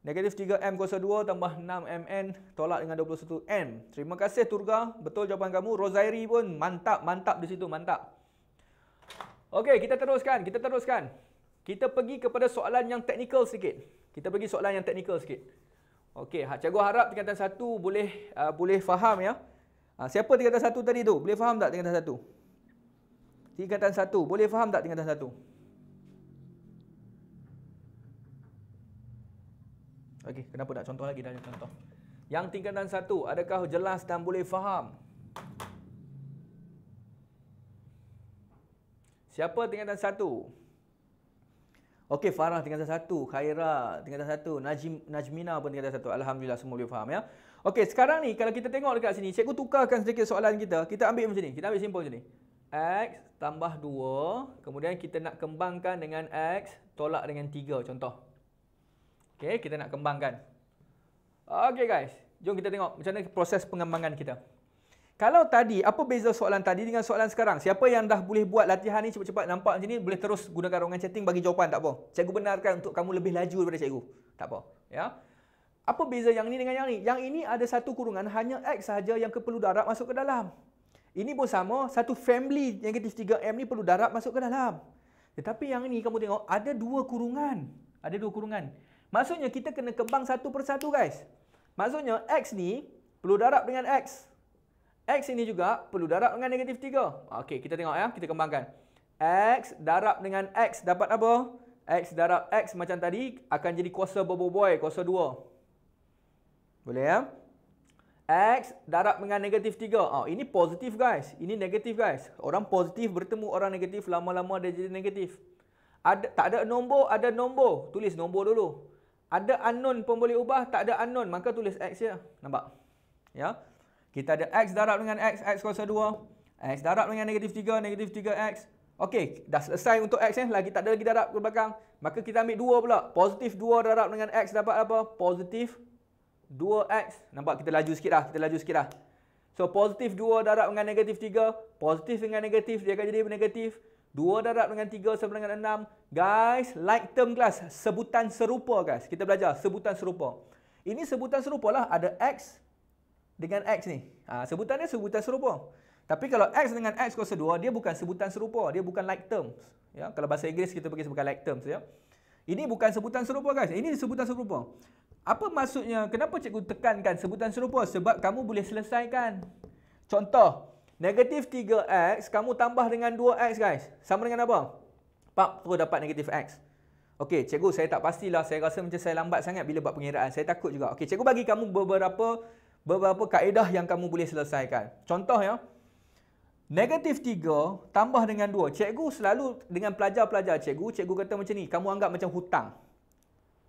Negatif 3M02 kuasa tambah 6MN tolak dengan 21N. Terima kasih Turga. Betul jawapan kamu. Rozairi pun mantap. Mantap di situ. Mantap. Okey, kita teruskan. Kita teruskan. Kita pergi kepada soalan yang teknikal sikit. Kita pergi soalan yang teknikal sikit. Okey, cikgu harap tingkatan 1 boleh uh, boleh faham ya. Ha, siapa tingkatan 1 tadi tu? Boleh faham tak tingkatan 1? Tingkatan 1. Boleh faham tak tingkatan 1? Okey, kenapa nak contoh lagi? Dah ada contoh. Yang tingkatan satu, adakah jelas dan boleh faham? Siapa tingkatan satu? Okey, Farah tingkatan satu. Khaira tingkatan satu. Najim, Najmina pun tingkatan satu. Alhamdulillah, semua boleh faham ya. Okey, sekarang ni kalau kita tengok dekat sini, cikgu tukarkan sedikit soalan kita. Kita ambil macam ni. Kita ambil simple macam ni. X tambah 2, kemudian kita nak kembangkan dengan X tolak dengan 3 contoh. Okay, kita nak kembangkan. Okay guys, jom kita tengok macam mana proses pengembangan kita. Kalau tadi, apa beza soalan tadi dengan soalan sekarang? Siapa yang dah boleh buat latihan ni cepat-cepat nampak macam ni, boleh terus gunakan ruangan chatting bagi jawapan, tak apa. Cikgu benarkan untuk kamu lebih laju daripada cikgu. Tak apa. Ya. Apa beza yang ni dengan yang ni? Yang ini ada satu kurungan, hanya X saja yang perlu darab masuk ke dalam. Ini pun sama, satu family yang negatif 3M ni perlu darab masuk ke dalam. Tetapi yang ni kamu tengok, ada dua kurungan. Ada dua kurungan. Maksudnya kita kena kembang satu persatu guys. Maksudnya X ni perlu darab dengan X. X ini juga perlu darab dengan negatif 3. Okey, kita tengok ya. Kita kembangkan. X darab dengan X dapat apa? X darab X macam tadi akan jadi kuasa boboiboy, kuasa 2. Boleh ya? X darab dengan negatif 3. Oh, ini positif guys. Ini negatif guys. Orang positif bertemu orang negatif lama-lama dia jadi negatif. Ada, tak ada nombor, ada nombor. Tulis nombor dulu. Ada unknown pun boleh ubah, tak ada unknown. Maka tulis X je. Nampak? Ya. Kita ada X darab dengan X, X kuasa 2. X darab dengan negatif 3, negatif 3X. Okey, dah selesai untuk X ni. Lagi tak ada lagi darab ke belakang. Maka kita ambil 2 pula. Positif 2 darab dengan X dapat apa? Positif 2X. Nampak? Kita laju sikit dah. Kita laju sikit dah. So, positif 2 darab dengan negatif 3. Positif dengan negatif, dia akan jadi negatif. Dua darab dengan tiga sama dengan enam, Guys, like term class. Sebutan serupa, guys. Kita belajar sebutan serupa. Ini sebutan serupa lah. Ada X dengan X ni. Ha, sebutan dia sebutan serupa. Tapi kalau X dengan X kuasa dua, dia bukan sebutan serupa. Dia bukan like terms. Ya, kalau bahasa Inggeris, kita pergi sebutkan like terms. Ya. Ini bukan sebutan serupa, guys. Ini sebutan serupa. Apa maksudnya? Kenapa cikgu tekankan sebutan serupa? Sebab kamu boleh selesaikan. Contoh. Negatif 3x, kamu tambah dengan 2x guys. Sama dengan apa? Pak, terus dapat negatif x. Okey, cikgu saya tak pastilah. Saya rasa macam saya lambat sangat bila buat pengiraan. Saya takut juga. Okey, cikgu bagi kamu beberapa beberapa kaedah yang kamu boleh selesaikan. Contoh ya. Negatif 3 tambah dengan 2. Cikgu selalu dengan pelajar-pelajar cikgu, cikgu kata macam ni. Kamu anggap macam hutang.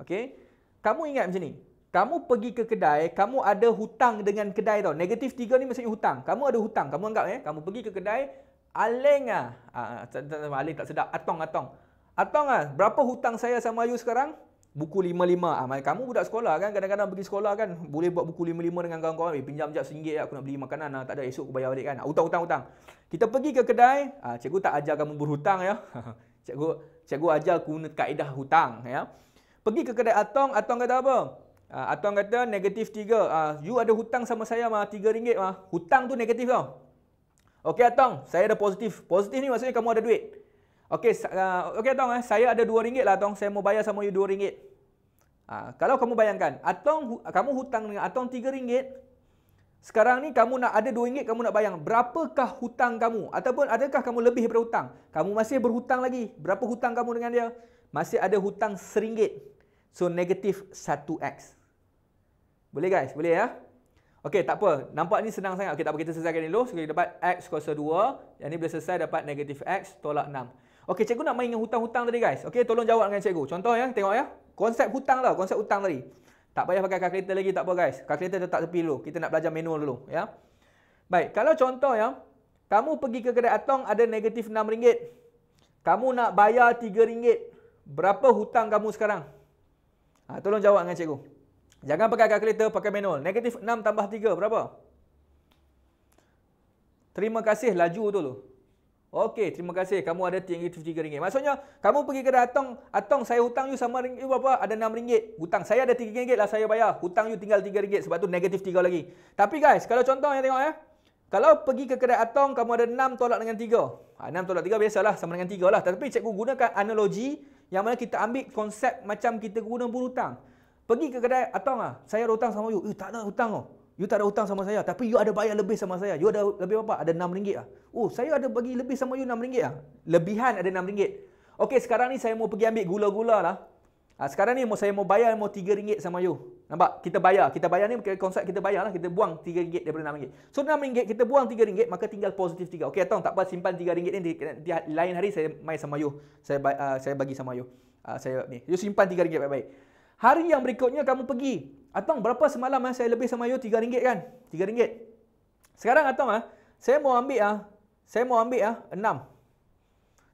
Okey. Kamu ingat macam ni kamu pergi ke kedai, kamu ada hutang dengan kedai tau. Negatif tiga ni maksudnya hutang. Kamu ada hutang, kamu anggap eh. Kamu pergi ke kedai, aleng ah. Uh, ah, aleng ah, tak sedap, atong, atong. Atong ah, berapa hutang saya sama you sekarang? Buku lima lima. Ah, kamu budak sekolah kan, kadang-kadang pergi sekolah kan. Boleh buat buku lima dengan kawan-kawan. Eh, pinjam sekejap rm lah. aku nak beli makanan. Ah, tak ada, esok aku bayar balik kan. Ah, hutang, hutang, hutang. Kita pergi ke kedai, ah, cikgu tak ajar kamu berhutang ya. cikgu, cikgu ajar aku kaedah hutang ya. Pergi ke kedai Atong, Atong kata apa? Ha, ah, atau orang kata negatif 3. Ha, ah, you ada hutang sama saya mah rm ringgit mah. Hutang tu negatif tau. Okey Atong, saya ada positif. Positif ni maksudnya kamu ada duit. Okey, uh, okey Atong eh, saya ada rm ringgit lah Atong, saya mau bayar sama you rm ringgit. Ha, kalau kamu bayangkan, Atong hu, kamu hutang dengan Atong rm ringgit. Sekarang ni kamu nak ada rm ringgit kamu nak bayang berapakah hutang kamu ataupun adakah kamu lebih berhutang? Kamu masih berhutang lagi. Berapa hutang kamu dengan dia? Masih ada hutang RM1. So negatif 1x. Boleh guys? Boleh ya? Okey, tak apa. Nampak ni senang sangat. Okey, tak apa. Kita selesaikan dulu. So, kita dapat X kuasa 2. Yang ni bila selesai dapat negatif X tolak 6. Okey, cikgu nak main dengan hutang-hutang tadi guys. Okey, tolong jawab dengan cikgu. Contoh ya, tengok ya. Konsep hutang tau. Konsep hutang tadi. Tak payah pakai kalkulator lagi. Tak apa guys. Kalkulator tetap tepi dulu. Kita nak belajar manual dulu. ya. Baik, kalau contoh ya. Kamu pergi ke kedai Atong ada negatif rm ringgit. Kamu nak bayar rm ringgit. Berapa hutang kamu sekarang? Ha, tolong jawab dengan cikgu. Jangan pakai kalkulator, pakai manual. Negatif 6 tambah 3, berapa? Terima kasih laju tu tu. Okey, terima kasih. Kamu ada negatif 3 ringgit. Maksudnya, kamu pergi ke Atong. Atong, saya hutang you sama ringgit berapa? Ada 6 ringgit. Hutang saya ada 3 ringgit lah saya bayar. Hutang you tinggal 3 ringgit. Sebab tu negatif 3 lagi. Tapi guys, kalau contoh yang tengok ya. Kalau pergi ke kedai Atong, kamu ada 6 tolak dengan 3. Ha, 6 tolak 3 biasalah, sama dengan 3 lah. Tetapi cikgu gunakan analogi yang mana kita ambil konsep macam kita guna berhutang. Pergi ke kedai atong ah. Saya ada hutang sama you. You tak ada hutang oh. You tak ada hutang sama saya. Tapi you ada bayar lebih sama saya. You ada lebih apa? Ada RM6 ah. Oh, saya ada bagi lebih sama you RM6 ah. Lebihan ada RM6. Okey, sekarang ni saya mau pergi ambil gula-gula lah. Ha, sekarang ni saya mau bayar mau RM3 sama you. Nampak? Kita bayar. Kita bayar ni konsep kita bayar lah. Kita buang RM3 daripada RM6. So RM6 kita buang RM3 maka tinggal positif RM3. Okey tak apa simpan RM3 ni. Di, di, di, lain hari saya main sama you. Saya, uh, saya bagi sama you. Uh, saya ni. You simpan RM3 baik-baik. Hari yang berikutnya kamu pergi. Atong berapa semalam ah saya lebih sama you 3 ringgit kan? 3 ringgit. Sekarang atong ah saya mau ambil ah saya mau ambil ah 6.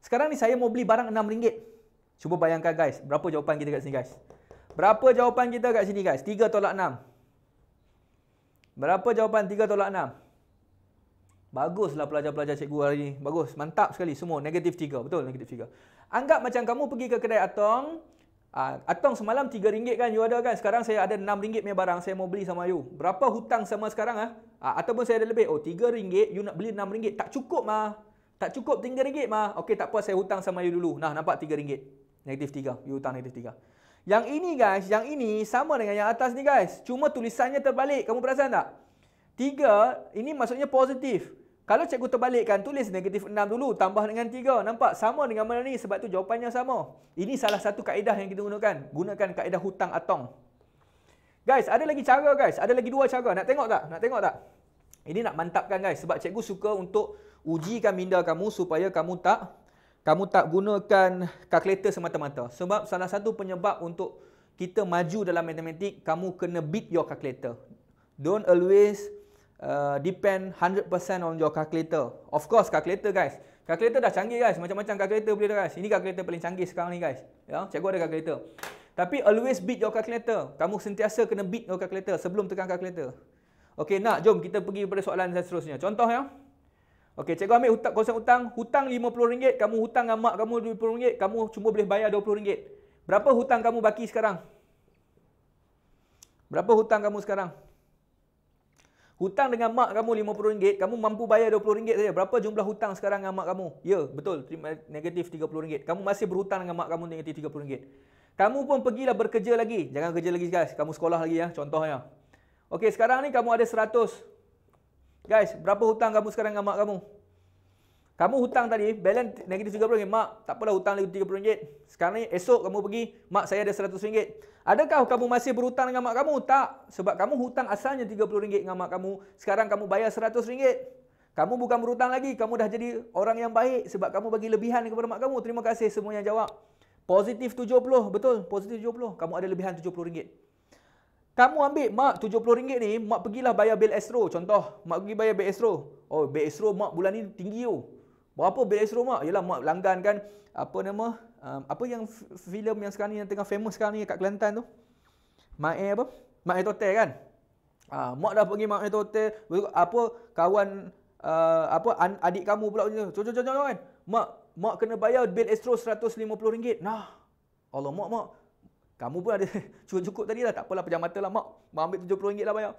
Sekarang ni saya mau beli barang 6 ringgit. Cuba bayangkan guys, berapa jawapan kita kat sini guys? Berapa jawapan kita kat sini guys? 3 tolak 6. Berapa jawapan 3 tolak 6? Baguslah pelajar-pelajar cikgu hari ini. Bagus, mantap sekali semua. Negatif tiga, betul negatif tiga. Anggap macam kamu pergi ke kedai Atong, Ah, Atong semalam RM3 kan you ada kan Sekarang saya ada RM6 punya barang Saya mau beli sama you Berapa hutang sama sekarang ah? Uh, ataupun saya ada lebih Oh RM3 you nak beli RM6 Tak cukup mah Tak cukup RM3 mah Okey tak apa saya hutang sama you dulu Nah nampak RM3 Negatif 3 You hutang negatif 3 Yang ini guys Yang ini sama dengan yang atas ni guys Cuma tulisannya terbalik Kamu perasan tak? 3 Ini maksudnya positif kalau cikgu terbalikkan, tulis negatif 6 dulu, tambah dengan 3. Nampak? Sama dengan mana ni? Sebab tu jawapannya sama. Ini salah satu kaedah yang kita gunakan. Gunakan kaedah hutang atong. Guys, ada lagi cara guys. Ada lagi dua cara. Nak tengok tak? Nak tengok tak? Ini nak mantapkan guys. Sebab cikgu suka untuk ujikan minda kamu supaya kamu tak kamu tak gunakan kalkulator semata-mata. Sebab salah satu penyebab untuk kita maju dalam matematik, kamu kena beat your kalkulator. Don't always... Uh, depend 100% on your calculator. Of course, calculator guys. Calculator dah canggih guys. Macam-macam calculator boleh dah guys. Ini calculator paling canggih sekarang ni guys. Ya, cikgu ada calculator. Tapi always beat your calculator. Kamu sentiasa kena beat your calculator sebelum tekan calculator. Okay, nak. Jom kita pergi kepada soalan yang seterusnya. Contoh ya. Okay, cikgu ambil hutang, kosong hutang. Hutang RM50. Kamu hutang dengan mak kamu RM50. Kamu cuma boleh bayar RM20. Berapa hutang kamu baki sekarang? Berapa hutang kamu sekarang? Hutang dengan mak kamu RM50, kamu mampu bayar RM20 saja. Berapa jumlah hutang sekarang dengan mak kamu? Ya, betul. Negatif RM30. Kamu masih berhutang dengan mak kamu negatif RM30. Kamu pun pergilah bekerja lagi. Jangan kerja lagi guys. Kamu sekolah lagi ya, contohnya. Okey, sekarang ni kamu ada 100. Guys, berapa hutang kamu sekarang dengan mak kamu? Kamu hutang tadi, balance negatif RM30. Mak, tak apalah hutang lagi RM30. Sekarang ni, esok kamu pergi, mak saya ada RM100. Adakah kamu masih berhutang dengan mak kamu? Tak. Sebab kamu hutang asalnya RM30 dengan mak kamu. Sekarang kamu bayar RM100. Kamu bukan berhutang lagi. Kamu dah jadi orang yang baik sebab kamu bagi lebihan kepada mak kamu. Terima kasih semua yang jawab. Positif RM70. Betul, positif RM70. Kamu ada lebihan RM70. Kamu ambil mak RM70 ni, mak pergilah bayar bil Astro. Contoh, mak pergi bayar bil Astro. Oh, bil Astro mak bulan ni tinggi tu. Berapa bilik seru mak? Yalah mak langgan kan apa nama um, apa yang filem yang sekarang ni yang tengah famous sekarang ni kat Kelantan tu. Mak apa? Mak Hotel kan? Ha, mak dah pergi Mak Hotel, apa kawan uh, apa adik kamu pula tu. Jom jom jom kan. Mak mak kena bayar bil Astro RM150. Nah. Allah mak mak. Kamu pun ada cukup-cukup tadi lah. Tak apalah pejam mata lah mak. Mak ambil RM70 lah bayar.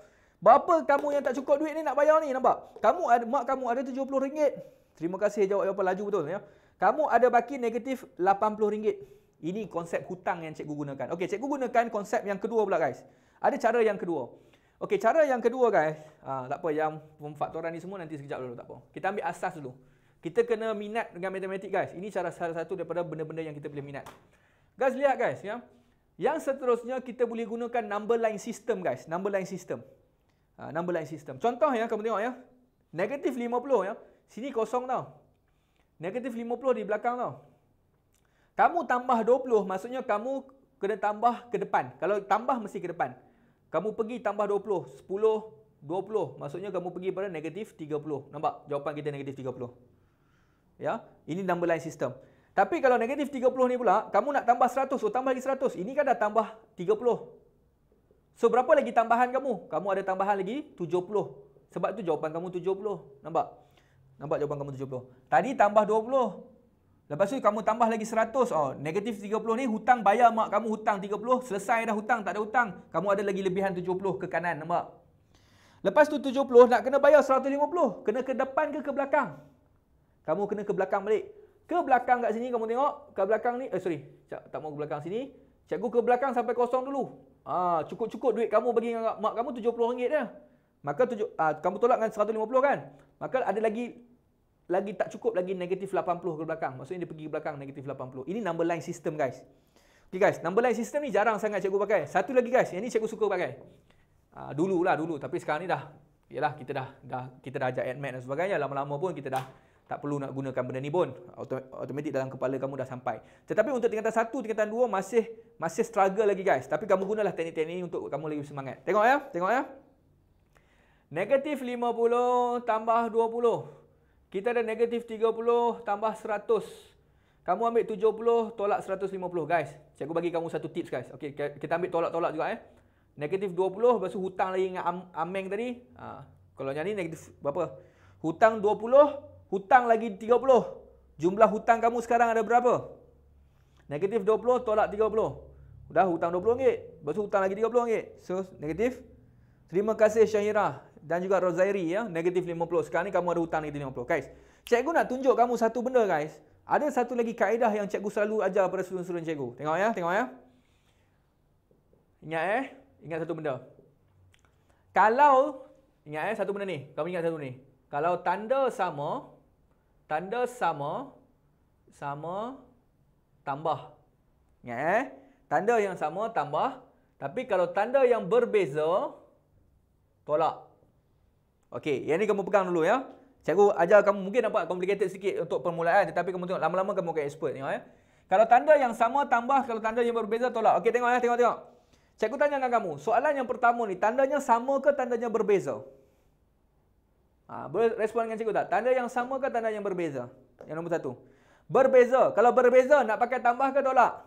Berapa kamu yang tak cukup duit ni nak bayar ni nampak? Kamu ada, mak kamu ada RM70. Terima kasih jawab jawapan laju betul ya. Kamu ada baki negatif RM80. Ini konsep hutang yang cikgu gunakan. Okey, cikgu gunakan konsep yang kedua pula guys. Ada cara yang kedua. Okey, cara yang kedua guys. Ah, tak apa yang pemfaktoran ni semua nanti sekejap dulu tak apa. Kita ambil asas dulu. Kita kena minat dengan matematik guys. Ini cara salah satu daripada benda-benda yang kita boleh minat. Guys lihat guys ya. Yang seterusnya kita boleh gunakan number line system guys. Number line system. Ha, number line system. Contoh ya kamu tengok ya. Negatif 50 ya. Sini kosong tau. Negatif 50 di belakang tau. Kamu tambah 20, maksudnya kamu kena tambah ke depan. Kalau tambah, mesti ke depan. Kamu pergi tambah 20. 10, 20. Maksudnya kamu pergi pada negatif 30. Nampak? Jawapan kita negatif 30. Ya? Ini number line system. Tapi kalau negatif 30 ni pula, kamu nak tambah 100, so tambah lagi 100. Ini kan dah tambah 30. So berapa lagi tambahan kamu? Kamu ada tambahan lagi 70. Sebab tu jawapan kamu 70. Nampak? Nampak jawapan kamu 70. Tadi tambah 20. Lepas tu kamu tambah lagi 100. Oh, negatif 30 ni hutang bayar mak kamu hutang 30. Selesai dah hutang, tak ada hutang. Kamu ada lagi lebihan 70 ke kanan, nampak? Lepas tu 70 nak kena bayar 150. Kena ke depan ke ke belakang? Kamu kena ke belakang balik. Ke belakang kat sini kamu tengok. Ke belakang ni, eh sorry. Cik, tak mau ke belakang sini. Cikgu ke belakang sampai kosong dulu. Ah, cukup-cukup duit kamu bagi dengan mak kamu 70 70 dah. Maka tujuh, ah, uh, kamu tolak dengan 150 kan? Maka ada lagi lagi tak cukup lagi negatif 80 ke belakang. Maksudnya dia pergi ke belakang negatif 80. Ini number line system guys. Okay guys, number line system ni jarang sangat cikgu pakai. Satu lagi guys, yang ni cikgu suka pakai. Uh, ah, dulu lah dulu, tapi sekarang ni dah, yalah kita dah, dah kita dah ajar admin dan sebagainya. Lama-lama pun kita dah tak perlu nak gunakan benda ni pun. Automatik dalam kepala kamu dah sampai. Tetapi untuk tingkatan satu, tingkatan dua masih masih struggle lagi guys. Tapi kamu gunalah teknik-teknik ni untuk kamu lebih semangat. Tengok ya, tengok ya. Negatif 50 tambah 20. Kita ada negatif 30 tambah 100. Kamu ambil 70 tolak 150 guys. Cikgu bagi kamu satu tips guys. Okey, kita ambil tolak-tolak juga eh. Negatif 20 lepas tu hutang lagi dengan am- ameng tadi. Ha, kalau yang ni negatif berapa? Hutang 20, hutang lagi 30. Jumlah hutang kamu sekarang ada berapa? Negatif 20 tolak 30. Dah hutang 20 ringgit. Lepas tu hutang lagi 30 ringgit. So negatif. Terima kasih Syahira dan juga Rozairi ya negatif 50. Sekarang ni kamu ada hutang negatif 50. Guys, cikgu nak tunjuk kamu satu benda guys. Ada satu lagi kaedah yang cikgu selalu ajar pada student-student cikgu. Tengok ya, tengok ya. Ingat eh, ingat satu benda. Kalau ingat eh satu benda ni, kamu ingat satu ni. Kalau tanda sama tanda sama sama tambah. Ingat eh? Tanda yang sama tambah, tapi kalau tanda yang berbeza tolak. Okey, yang ni kamu pegang dulu ya. Cikgu ajar kamu mungkin nampak complicated sikit untuk permulaan tetapi kamu tengok lama-lama kamu akan expert tengok ya. Kalau tanda yang sama tambah kalau tanda yang berbeza tolak. Okey tengok ya, tengok tengok. Cikgu tanya dengan kamu, soalan yang pertama ni tandanya sama ke tandanya berbeza? Ha, boleh respon dengan cikgu tak? Tanda yang sama ke tanda yang berbeza? Yang nombor satu. Berbeza. Kalau berbeza nak pakai tambah ke tolak?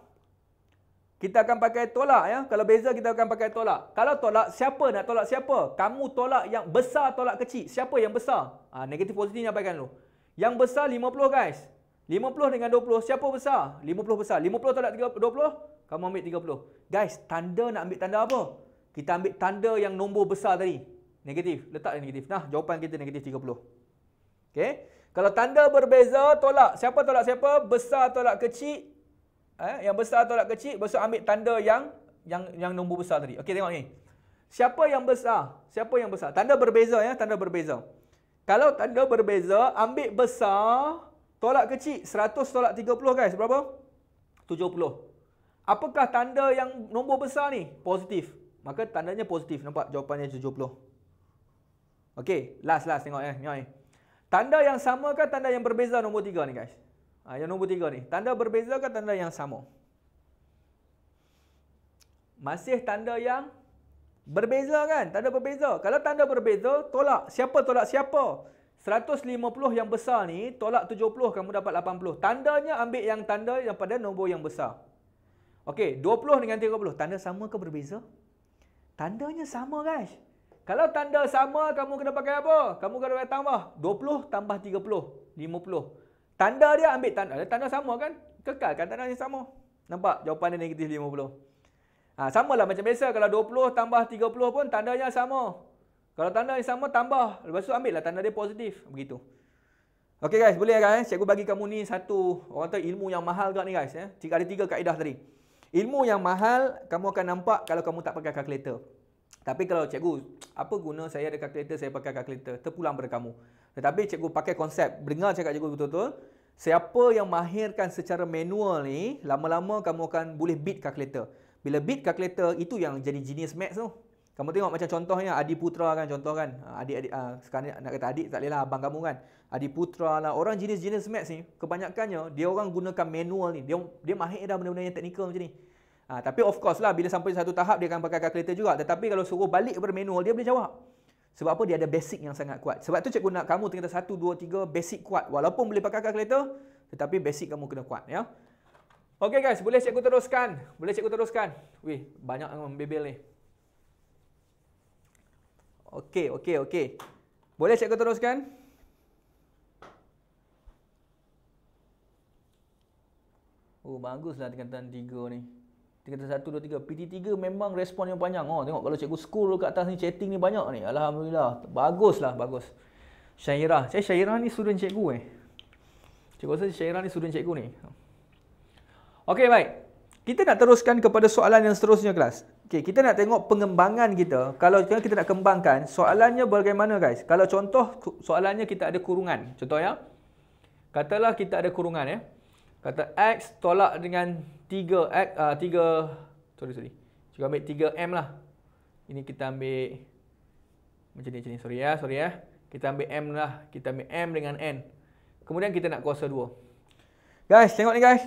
kita akan pakai tolak ya kalau beza kita akan pakai tolak kalau tolak siapa nak tolak siapa kamu tolak yang besar tolak kecil siapa yang besar ha, negatif positif ni apaikan dulu yang besar 50 guys 50 dengan 20 siapa besar 50 besar 50 tolak 30, 20 kamu ambil 30 guys tanda nak ambil tanda apa kita ambil tanda yang nombor besar tadi negatif letak negatif nah jawapan kita negatif 30 okey kalau tanda berbeza tolak siapa tolak siapa besar tolak kecil Eh, yang besar tolak kecil, besok ambil tanda yang yang yang nombor besar tadi. Okey, tengok ni. Siapa yang besar? Siapa yang besar? Tanda berbeza ya, tanda berbeza. Kalau tanda berbeza, ambil besar, tolak kecil, 100 tolak 30 guys, berapa? 70. Apakah tanda yang nombor besar ni? Positif. Maka tandanya positif. Nampak jawapannya 70. Okey, last last tengok ya, eh. tengok ni. Eh. Tanda yang sama ke tanda yang berbeza nombor 3 ni guys? Ha, yang nombor tiga ni. Tanda berbeza ke tanda yang sama? Masih tanda yang berbeza kan? Tanda berbeza. Kalau tanda berbeza, tolak. Siapa tolak siapa? 150 yang besar ni, tolak 70 kamu dapat 80. Tandanya ambil yang tanda yang pada nombor yang besar. Okey, 20 dengan 30. Tanda sama ke berbeza? Tandanya sama guys. Kalau tanda sama, kamu kena pakai apa? Kamu kena tambah. 20 tambah 30. 50. Tanda dia ambil tanda. Tanda sama kan? Kekalkan tanda yang sama. Nampak? Jawapan dia negatif 50. Ha, sama lah macam biasa. Kalau 20 tambah 30 pun tandanya sama. Kalau tanda yang sama tambah. Lepas tu ambil lah tanda dia positif. Begitu. Okay guys, boleh kan? Cikgu bagi kamu ni satu orang tahu ilmu yang mahal kat ni guys. Eh? Ada tiga kaedah tadi. Ilmu yang mahal kamu akan nampak kalau kamu tak pakai kalkulator. Tapi kalau cikgu, apa guna saya ada kalkulator, saya pakai kalkulator. Terpulang pada kamu. Tetapi cikgu pakai konsep, dengar cakap cikgu betul-betul. Siapa yang mahirkan secara manual ni, lama-lama kamu akan boleh beat calculator. Bila beat calculator, itu yang jadi genius max tu. Kamu tengok macam contohnya Adi Putra kan contoh kan. Adik-adik ah, uh, ah, sekarang nak kata adik tak lah abang kamu kan. Adi Putra lah orang jenis-jenis maths ni kebanyakannya dia orang gunakan manual ni. Dia dia mahir dah benda-benda yang teknikal macam ni. Uh, tapi of course lah bila sampai satu tahap dia akan pakai calculator juga. Tetapi kalau suruh balik kepada manual dia boleh jawab. Sebab apa? Dia ada basic yang sangat kuat. Sebab tu cikgu nak kamu ternyata satu, dua, tiga, basic kuat. Walaupun boleh pakai calculator, tetapi basic kamu kena kuat. ya. Okey guys, boleh cikgu teruskan? Boleh cikgu teruskan? Wih, banyak yang membebel ni. Okey, okey, okey. Boleh cikgu teruskan? Oh, baguslah tingkatan tiga ni. Kita kata satu, dua, tiga. PT3 memang respon yang panjang. Oh, tengok kalau cikgu scroll kat atas ni, chatting ni banyak ni. Alhamdulillah. Baguslah, bagus. Syairah. Saya Syairah ni student cikgu eh. Cikgu rasa Syairah ni student cikgu ni. Okay baik. Kita nak teruskan kepada soalan yang seterusnya kelas. Okay kita nak tengok pengembangan kita. Kalau kita nak kembangkan, soalannya bagaimana guys? Kalau contoh soalannya kita ada kurungan. Contoh ya. Katalah kita ada kurungan ya. Eh? kata x tolak dengan 3x uh, 3 sorry sorry kita ambil 3m lah ini kita ambil macam ni macam ni sorry ya sorry ya kita ambil m lah kita ambil m dengan n kemudian kita nak kuasa 2 guys tengok ni guys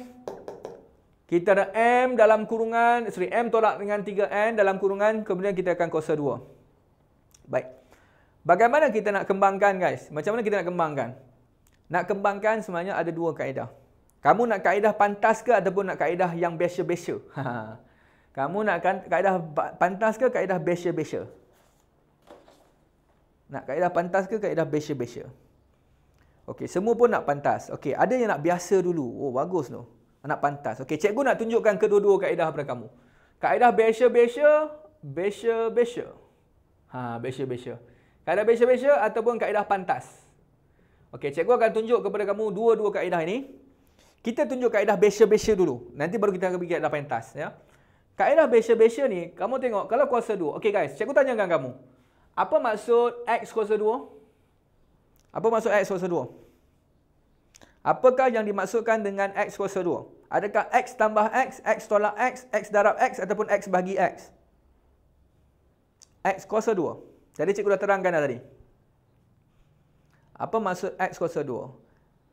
kita ada m dalam kurungan sorry m tolak dengan 3n dalam kurungan kemudian kita akan kuasa 2 baik bagaimana kita nak kembangkan guys macam mana kita nak kembangkan nak kembangkan sebenarnya ada dua kaedah kamu nak kaedah pantas ke ataupun nak kaedah yang biasa-biasa? Kamu nak kan, kaedah pantas ke kaedah biasa-biasa? Nak kaedah pantas ke kaedah biasa-biasa? Okey, semua pun nak pantas. Okey, ada yang nak biasa dulu. Oh, bagus tu. Nak pantas. Okey, cikgu nak tunjukkan kedua-dua kaedah kepada kamu. Kaedah biasa-biasa, biasa-biasa. Ha, biasa-biasa. Kaedah biasa-biasa ataupun kaedah pantas. Okey, cikgu akan tunjuk kepada kamu dua-dua kaedah ini. Kita tunjuk kaedah besha-besha dulu. Nanti baru kita akan pergi kaedah pentas. Ya? Kaedah besha-besha ni, kamu tengok kalau kuasa 2. Okay guys, cikgu tanyakan kamu. Apa maksud X kuasa 2? Apa maksud X kuasa 2? Apakah yang dimaksudkan dengan X kuasa 2? Adakah X tambah X, X tolak X, X darab X ataupun X bagi X? X kuasa 2. Jadi cikgu dah terangkan dah tadi. Apa maksud X kuasa 2?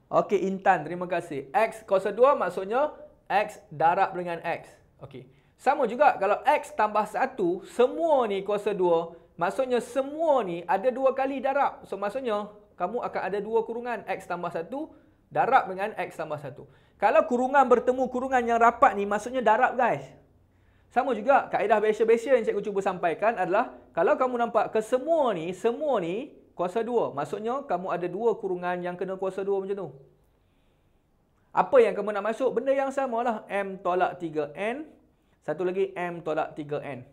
Okey, Intan, terima kasih. X kos 2 maksudnya X darab dengan X. Okey. Sama juga kalau X tambah 1, semua ni kos 2, maksudnya semua ni ada 2 kali darab. So, maksudnya kamu akan ada 2 kurungan X tambah 1, darab dengan X tambah 1. Kalau kurungan bertemu kurungan yang rapat ni, maksudnya darab guys. Sama juga kaedah biasa-biasa yang cikgu cuba sampaikan adalah kalau kamu nampak kesemua ni, semua ni kuasa dua. Maksudnya kamu ada dua kurungan yang kena kuasa dua macam tu. Apa yang kamu nak masuk? Benda yang sama lah M tolak 3N. Satu lagi M tolak 3N.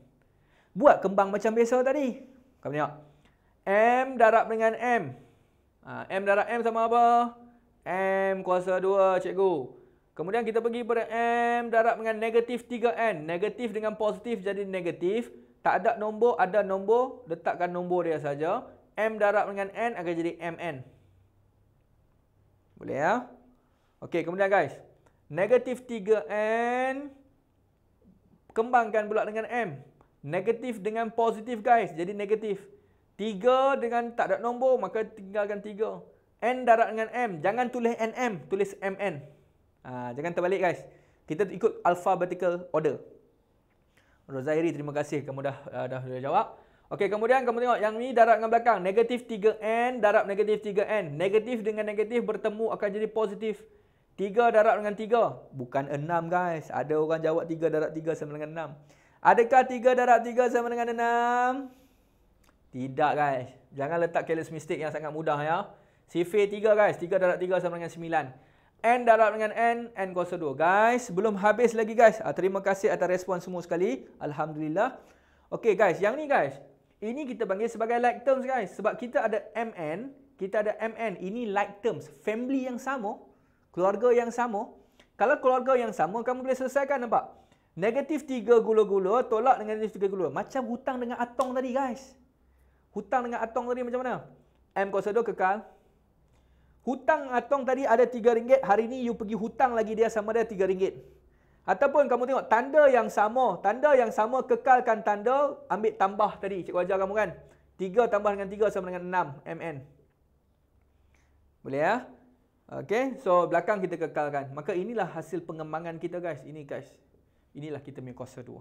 Buat kembang macam biasa tadi. Kamu tengok. M darab dengan M. Ha, M darab M sama apa? M kuasa 2 cikgu. Kemudian kita pergi pada M darab dengan negatif 3N. Negatif dengan positif jadi negatif. Tak ada nombor, ada nombor. Letakkan nombor dia saja. M darab dengan N akan jadi MN. Boleh ya? Okey, kemudian guys. Negatif 3N kembangkan pula dengan M. Negatif dengan positif guys. Jadi negatif. 3 dengan tak ada nombor maka tinggalkan 3. N darab dengan M. Jangan tulis NM. Tulis MN. Ha, jangan terbalik guys. Kita ikut alphabetical order. Rozairi, terima kasih. Kamu dah, eh, dah, dah jawab. Okey, kemudian kamu tengok yang ni darab dengan belakang. Negatif 3N darab negatif 3N. Negatif dengan negatif bertemu akan jadi positif. 3 darab dengan 3. Bukan 6 guys. Ada orang jawab 3 darab 3 sama dengan 6. Adakah 3 darab 3 sama dengan 6? Tidak guys. Jangan letak careless mistake yang sangat mudah ya. Sifir 3 guys. 3 darab 3 sama dengan 9. N darab dengan N, N kuasa 2. Guys, belum habis lagi guys. Ah, terima kasih atas respon semua sekali. Alhamdulillah. okey guys, yang ni guys. Ini kita panggil sebagai like terms guys. Sebab kita ada MN, kita ada MN. Ini like terms. Family yang sama, keluarga yang sama. Kalau keluarga yang sama, kamu boleh selesaikan nampak? Negatif 3 gula-gula, tolak dengan negatif 3 gula. Macam hutang dengan atong tadi guys. Hutang dengan atong tadi macam mana? M kuasa 2 kekal. Hutang atong tadi ada RM3. Hari ni you pergi hutang lagi dia sama dia RM3. Ataupun kamu tengok tanda yang sama, tanda yang sama kekalkan tanda, ambil tambah tadi cikgu ajar kamu kan. 3 tambah dengan 3 sama dengan 6 mn. Boleh ya? Okay, so belakang kita kekalkan. Maka inilah hasil pengembangan kita guys. Ini guys. Inilah kita punya kuasa 2.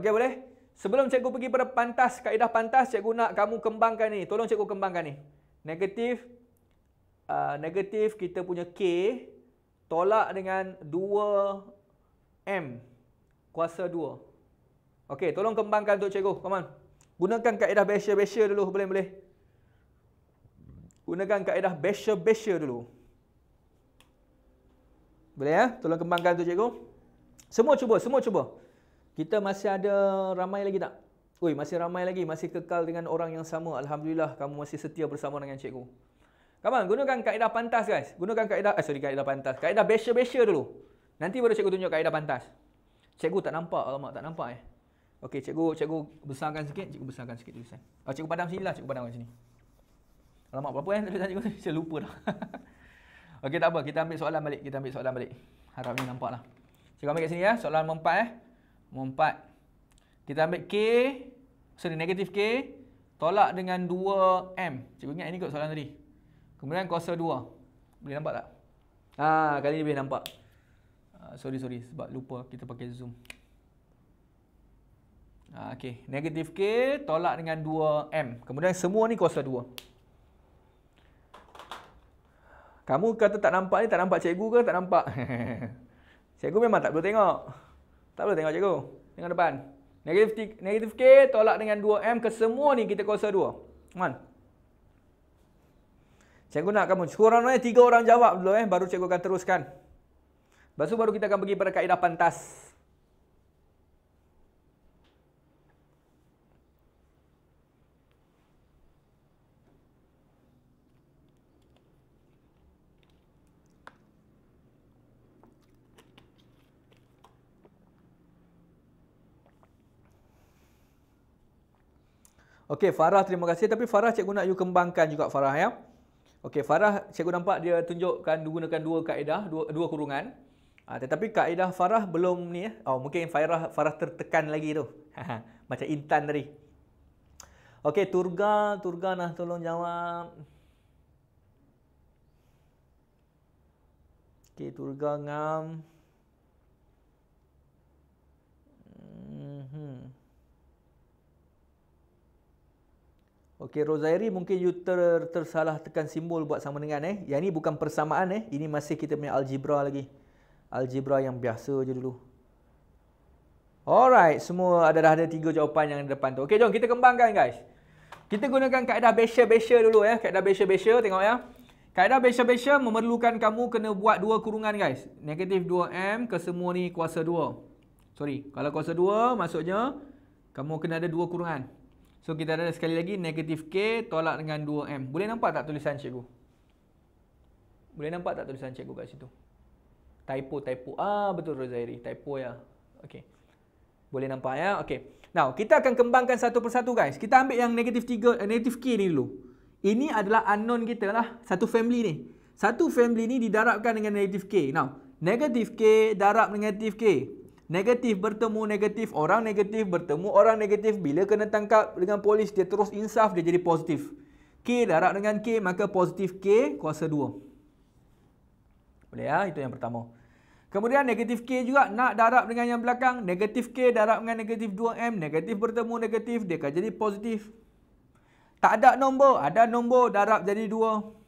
Okey, boleh? Sebelum cikgu pergi pada pantas, kaedah pantas, cikgu nak kamu kembangkan ni. Tolong cikgu kembangkan ni. Negatif uh, negatif kita punya k tolak dengan M kuasa 2. Okey, tolong kembangkan untuk cikgu. Come on. Gunakan kaedah Bessier-Bessier dulu boleh-boleh. Gunakan kaedah Bessier-Bessier dulu. Boleh ya? Tolong kembangkan untuk cikgu. Semua cuba, semua cuba. Kita masih ada ramai lagi tak? Ui, masih ramai lagi. Masih kekal dengan orang yang sama. Alhamdulillah, kamu masih setia bersama dengan cikgu. Come gunakan kaedah pantas guys. Gunakan kaedah, eh sorry, kaedah pantas. Kaedah Bessier-Bessier dulu. Nanti baru cikgu tunjuk kaedah pantas. Cikgu tak nampak, alamak tak nampak eh. Okey, cikgu cikgu besarkan sikit, cikgu besarkan sikit tulisan. Ah, cikgu padam sinilah, cikgu padam kat sini. Alamak berapa eh tulisan cikgu? Saya lupa dah. Okey, tak apa, kita ambil soalan balik, kita ambil soalan balik. Harap Harapnya nampaklah. Cikgu ambil kat sini ya, soalan nombor empat eh. Nombor empat. Kita ambil K sorry negatif K tolak dengan 2M. Cikgu ingat ini kot soalan tadi. Kemudian kuasa 2. Boleh nampak tak? Ah, kali ni boleh nampak. Ah, sorry sorry sebab lupa kita pakai zoom. Ha, uh, okay. negatif K tolak dengan 2M. Kemudian semua ni kuasa 2. Kamu kata tak nampak ni, tak nampak cikgu ke? Tak nampak. cikgu memang tak boleh tengok. Tak boleh tengok cikgu. Tengok depan. Negatif, negatif K tolak dengan 2M ke semua ni kita kuasa 2. Come on. Cikgu nak kamu. Sekurang-kurangnya ni tiga orang jawab dulu eh. Baru cikgu akan Teruskan. Lepas baru kita akan pergi pada kaedah pantas. Okey Farah terima kasih tapi Farah cikgu nak you kembangkan juga Farah ya. Okey Farah cikgu nampak dia tunjukkan menggunakan dua kaedah, dua, dua kurungan. Ha, tetapi kaedah Farah belum ni ya. Oh, mungkin Farah Farah tertekan lagi tu. Macam Intan tadi. Okey, Turga, Turga nak tolong jawab. Okey, Turga ngam. Mhm. Okey, Rozairi mungkin you ter, tersalah tekan simbol buat sama dengan eh. Yang ni bukan persamaan eh. Ini masih kita punya algebra lagi algebra yang biasa je dulu. Alright, semua ada dah ada tiga jawapan yang di depan tu. Okey, jom kita kembangkan guys. Kita gunakan kaedah Bechet-Bechet dulu ya. Kaedah Bechet-Bechet tengok ya. Kaedah Bechet-Bechet memerlukan kamu kena buat dua kurungan guys. Negatif 2M ke semua ni kuasa 2. Sorry, kalau kuasa 2 maksudnya kamu kena ada dua kurungan. So kita ada sekali lagi negatif K tolak dengan 2M. Boleh nampak tak tulisan cikgu? Boleh nampak tak tulisan cikgu kat situ? typo typo ah betul Rozairi typo ya okey boleh nampak ya okey now kita akan kembangkan satu persatu guys kita ambil yang negatif 3 uh, eh, negatif k ni dulu ini adalah unknown kita lah satu family ni satu family ni didarabkan dengan negatif k now negatif k darab negatif k negatif bertemu negatif orang negatif bertemu orang negatif bila kena tangkap dengan polis dia terus insaf dia jadi positif k darab dengan k maka positif k kuasa 2 boleh ya itu yang pertama Kemudian negatif K juga nak darab dengan yang belakang. Negatif K darab dengan negatif 2M. Negatif bertemu negatif. Dia akan jadi positif. Tak ada nombor. Ada nombor darab jadi 2.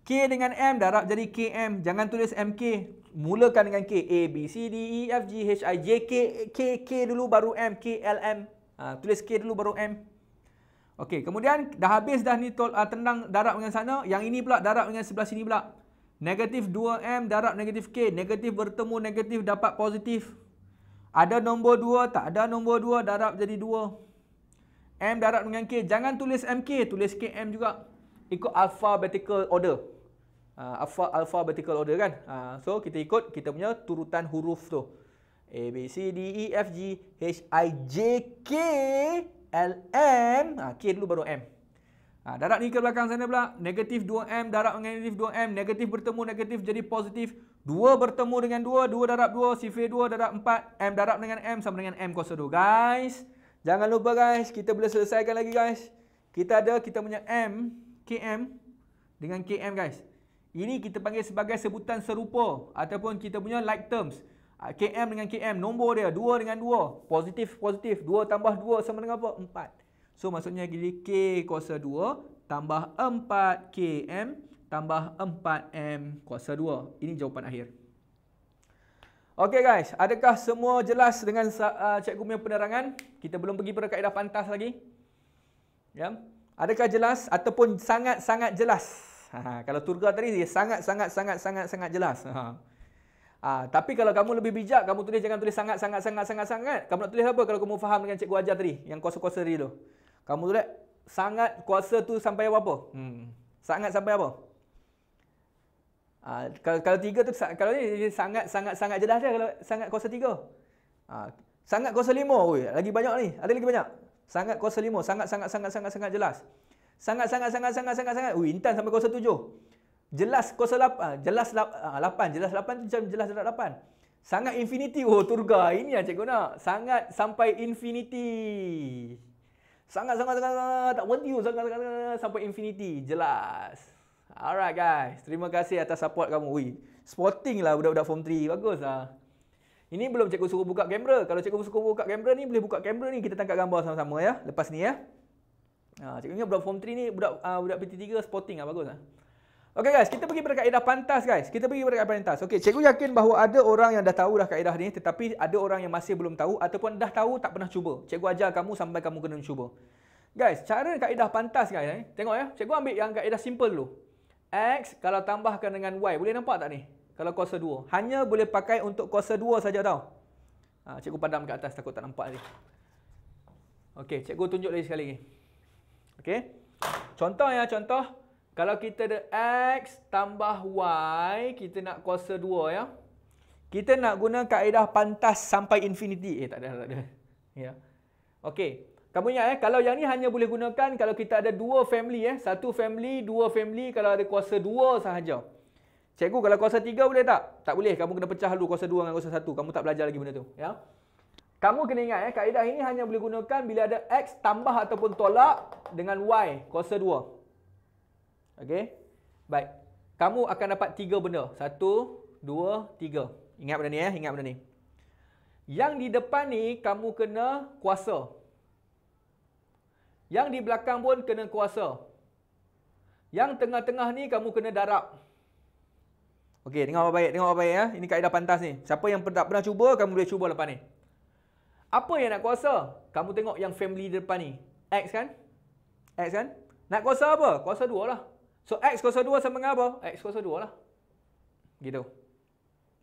K dengan M darab jadi KM. Jangan tulis MK. Mulakan dengan K. A, B, C, D, E, F, G, H, I, J, K. K, K dulu baru M. K, L, M. Ha, tulis K dulu baru M. Okey, kemudian dah habis dah ni tol, uh, tendang darab dengan sana. Yang ini pula darab dengan sebelah sini pula. Negatif 2M darab negatif K. Negatif bertemu negatif dapat positif. Ada nombor 2, tak ada nombor 2, darab jadi 2. M darab dengan K. Jangan tulis MK, tulis KM juga. Ikut alphabetical order. Ah, alpha alphabetical order kan? Ah, so, kita ikut kita punya turutan huruf tu. A, B, C, D, E, F, G, H, I, J, K, L, M. Ah, K dulu baru M. Ha, darab ni ke belakang sana pula. Negatif 2M, darab dengan negatif 2M. Negatif bertemu negatif jadi positif. 2 bertemu dengan 2, 2 darab 2, cv 2 darab 4. M darab dengan M sama dengan M kuasa 2. Guys, jangan lupa guys. Kita boleh selesaikan lagi guys. Kita ada, kita punya M, KM dengan KM guys. Ini kita panggil sebagai sebutan serupa. Ataupun kita punya like terms. Ha, KM dengan KM, nombor dia. 2 dengan 2, positif, positif. 2 tambah 2 sama dengan apa? 4. So maksudnya jadi K kuasa 2 tambah 4KM tambah 4M kuasa 2. Ini jawapan akhir. Okey guys, adakah semua jelas dengan uh, cikgu punya penerangan? Kita belum pergi pada kaedah pantas lagi. Ya. Adakah jelas ataupun sangat-sangat jelas? Ha, kalau turga tadi dia sangat-sangat-sangat-sangat-sangat jelas. Ha. Ha, tapi kalau kamu lebih bijak, kamu tulis jangan tulis sangat-sangat-sangat-sangat-sangat. Kamu nak tulis apa kalau kamu faham dengan cikgu ajar tadi? Yang kuasa-kuasa tadi tu. Kamu tu sangat kuasa tu sampai apa? Hmm. Sangat sampai apa? Ha, kalau, kalau tiga tu kalau ni sangat sangat sangat jelas dia kalau sangat kuasa tiga. Ha, sangat kuasa lima. Oi, lagi banyak ni. Ada lagi banyak. Sangat kuasa lima. Sangat sangat sangat sangat sangat jelas. Sangat sangat sangat sangat sangat sangat. Oi, intan sampai kuasa tujuh. Jelas kuasa lapan. Ah, jelas lapan. Jelas lapan tu macam jelas jelas lapan. Sangat infinity. Oh, turga. Ini yang cikgu nak. Sangat sampai infinity sangat sangat sangat, sangat tak berhenti sangat sangat, sangat, sampai infinity jelas alright guys terima kasih atas support kamu ui sporting lah budak-budak form 3 baguslah. ini belum cikgu suruh buka kamera kalau cikgu suruh buka kamera ni boleh buka kamera ni kita tangkap gambar sama-sama ya lepas ni ya ha, cikgu ingat budak form 3 ni budak uh, budak PT3 sporting lah bagus lah. Okay guys, kita pergi pada kaedah pantas guys. Kita pergi pada kaedah pantas. Okay, cikgu yakin bahawa ada orang yang dah tahu dah kaedah ni tetapi ada orang yang masih belum tahu ataupun dah tahu tak pernah cuba. Cikgu ajar kamu sampai kamu kena cuba. Guys, cara kaedah pantas guys eh. Tengok ya. Cikgu ambil yang kaedah simple dulu. X kalau tambahkan dengan Y, boleh nampak tak ni? Kalau kuasa 2. Hanya boleh pakai untuk kuasa 2 saja tau. Ha, cikgu padam kat atas takut tak nampak ni. Okay, cikgu tunjuk lagi sekali ni. Okay, Contoh ya, contoh. Kalau kita ada X tambah Y, kita nak kuasa 2 ya. Kita nak guna kaedah pantas sampai infinity. Eh, tak ada, tak ada. Ya. Okey. Kamu ingat eh, kalau yang ni hanya boleh gunakan kalau kita ada dua family eh. Satu family, dua family kalau ada kuasa dua sahaja. Cikgu, kalau kuasa tiga boleh tak? Tak boleh. Kamu kena pecah dulu kuasa dua dengan kuasa satu. Kamu tak belajar lagi benda tu. Ya. Kamu kena ingat eh, kaedah ini hanya boleh gunakan bila ada X tambah ataupun tolak dengan Y, kuasa dua. Okey. Baik. Kamu akan dapat tiga benda. Satu, dua, tiga. Ingat benda ni ya. Ingat benda ni. Yang di depan ni, kamu kena kuasa. Yang di belakang pun kena kuasa. Yang tengah-tengah ni, kamu kena darab. Okey, tengok apa baik. Tengok apa baik ya. Ini kaedah pantas ni. Siapa yang tak pernah cuba, kamu boleh cuba lepas ni. Apa yang nak kuasa? Kamu tengok yang family di depan ni. X kan? X kan? Nak kuasa apa? Kuasa dua lah. So X kuasa 2 sama dengan apa? X kuasa 2 lah. Gitu.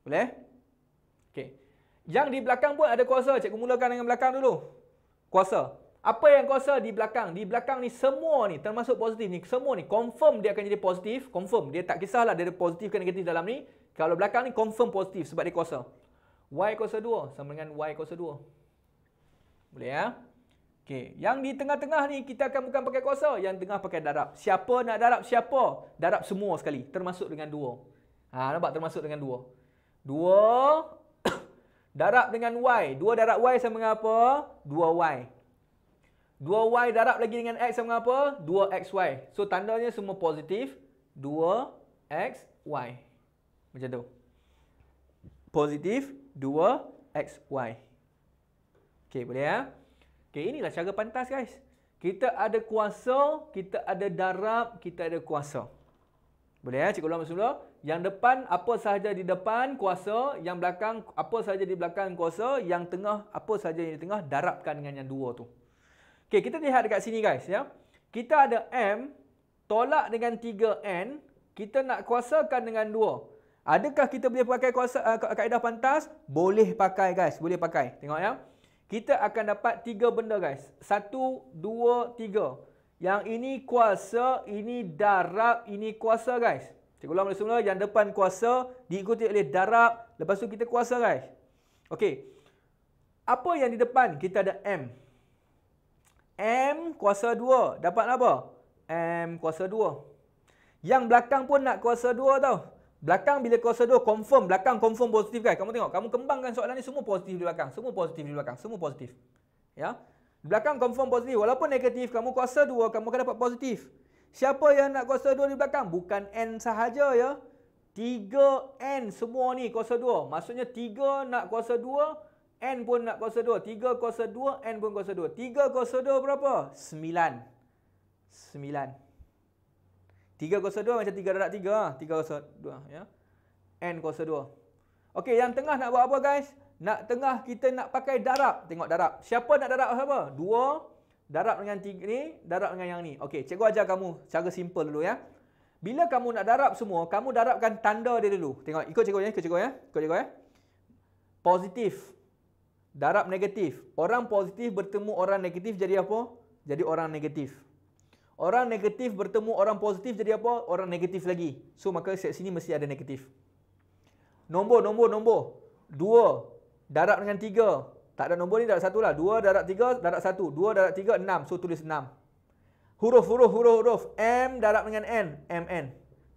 Boleh? Okay. Yang di belakang pun ada kuasa. Cikgu mulakan dengan belakang dulu. Kuasa. Apa yang kuasa di belakang? Di belakang ni semua ni termasuk positif ni. Semua ni confirm dia akan jadi positif. Confirm. Dia tak kisahlah dia ada positif ke negatif dalam ni. Kalau belakang ni confirm positif sebab dia kuasa. Y kuasa 2 sama dengan Y kuasa 2. Boleh ya? Okey, yang di tengah-tengah ni kita akan bukan pakai kuasa, yang tengah pakai darab. Siapa nak darab siapa? Darab semua sekali, termasuk dengan dua. Ha, nampak termasuk dengan dua. Dua darab dengan y. Dua darab y sama dengan apa? Dua y. Dua y darab lagi dengan x sama dengan apa? Dua xy. So tandanya semua positif. Dua xy. Macam tu. Positif dua xy. Okey, boleh ya? Eh? Okay, inilah cara pantas guys. Kita ada kuasa, kita ada darab, kita ada kuasa. Boleh ya, cikgu ulang semula. Yang depan, apa sahaja di depan, kuasa. Yang belakang, apa sahaja di belakang, kuasa. Yang tengah, apa sahaja di tengah, darabkan dengan yang dua tu. Okay, kita lihat dekat sini guys. ya. Kita ada M, tolak dengan 3N. Kita nak kuasakan dengan dua. Adakah kita boleh pakai kuasa, uh, kaedah pantas? Boleh pakai guys, boleh pakai. Tengok ya. Kita akan dapat tiga benda guys. Satu, dua, tiga. Yang ini kuasa, ini darab, ini kuasa guys. Cikgu ulang semula. Yang depan kuasa diikuti oleh darab. Lepas tu kita kuasa guys. Okey. Apa yang di depan? Kita ada M. M kuasa dua. Dapat apa? M kuasa dua. Yang belakang pun nak kuasa dua tau. Belakang bila kuasa 2 confirm, belakang confirm positif kan? Kamu tengok, kamu kembangkan soalan ni semua positif di belakang, semua positif di belakang, semua positif. Ya. Belakang confirm positif walaupun negatif, kamu kuasa 2 kamu akan dapat positif. Siapa yang nak kuasa 2 di belakang? Bukan n sahaja ya. 3n semua ni kuasa 2. Maksudnya 3 nak kuasa 2, n pun nak kuasa 2. 3 kuasa 2, n pun kuasa 2. 3 kuasa 2 berapa? 9. 9. 3 kuasa 2 macam 3 darab 3 lah. 3 kuasa 2. Ya. N kuasa 2. Okey, yang tengah nak buat apa guys? Nak tengah kita nak pakai darab. Tengok darab. Siapa nak darab apa? 2 darab dengan 3 ni, darab dengan yang ni. Okey, cikgu ajar kamu cara simple dulu ya. Bila kamu nak darab semua, kamu darabkan tanda dia dulu. Tengok, ikut cikgu ya. Ikut cikgu ya. Ikut cikgu ya. Positif. Darab negatif. Orang positif bertemu orang negatif jadi apa? Jadi orang negatif. Orang negatif bertemu orang positif jadi apa? Orang negatif lagi. So maka set sini mesti ada negatif. Nombor, nombor, nombor. Dua. Darab dengan tiga. Tak ada nombor ni darab satu lah. Dua darab tiga, darab satu. Dua darab tiga, enam. So tulis enam. Huruf, huruf, huruf, huruf. M darab dengan N. M, N.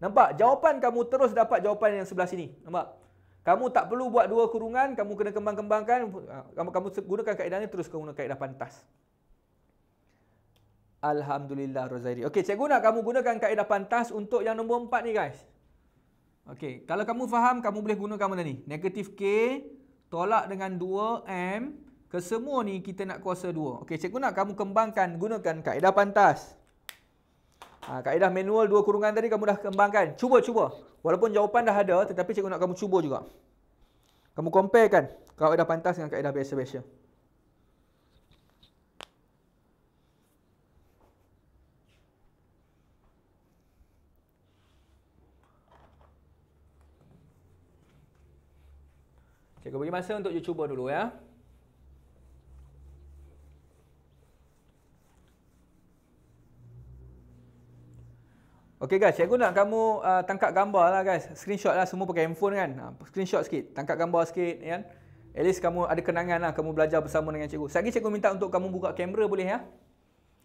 Nampak? Jawapan kamu terus dapat jawapan yang sebelah sini. Nampak? Kamu tak perlu buat dua kurungan. Kamu kena kembang-kembangkan. Kamu, gunakan kaedah ni terus kamu gunakan kaedah pantas. Alhamdulillah Rozairi. Okey, cikgu nak kamu gunakan kaedah pantas untuk yang nombor 4 ni guys. Okey, kalau kamu faham, kamu boleh gunakan benda ni. Negatif K tolak dengan 2M. Kesemua ni kita nak kuasa 2. Okey, cikgu nak kamu kembangkan gunakan kaedah pantas. Ha, kaedah manual 2 kurungan tadi kamu dah kembangkan. Cuba, cuba. Walaupun jawapan dah ada, tetapi cikgu nak kamu cuba juga. Kamu compare kan kaedah pantas dengan kaedah biasa-biasa. Biasa. Cikgu bagi masa untuk you cuba dulu ya. Okey guys, cikgu nak kamu uh, tangkap gambar lah guys. Screenshot lah semua pakai handphone kan. Uh, screenshot sikit, tangkap gambar sikit kan. At least kamu ada kenangan lah kamu belajar bersama dengan cikgu. Sekejap cikgu minta untuk kamu buka kamera boleh ya.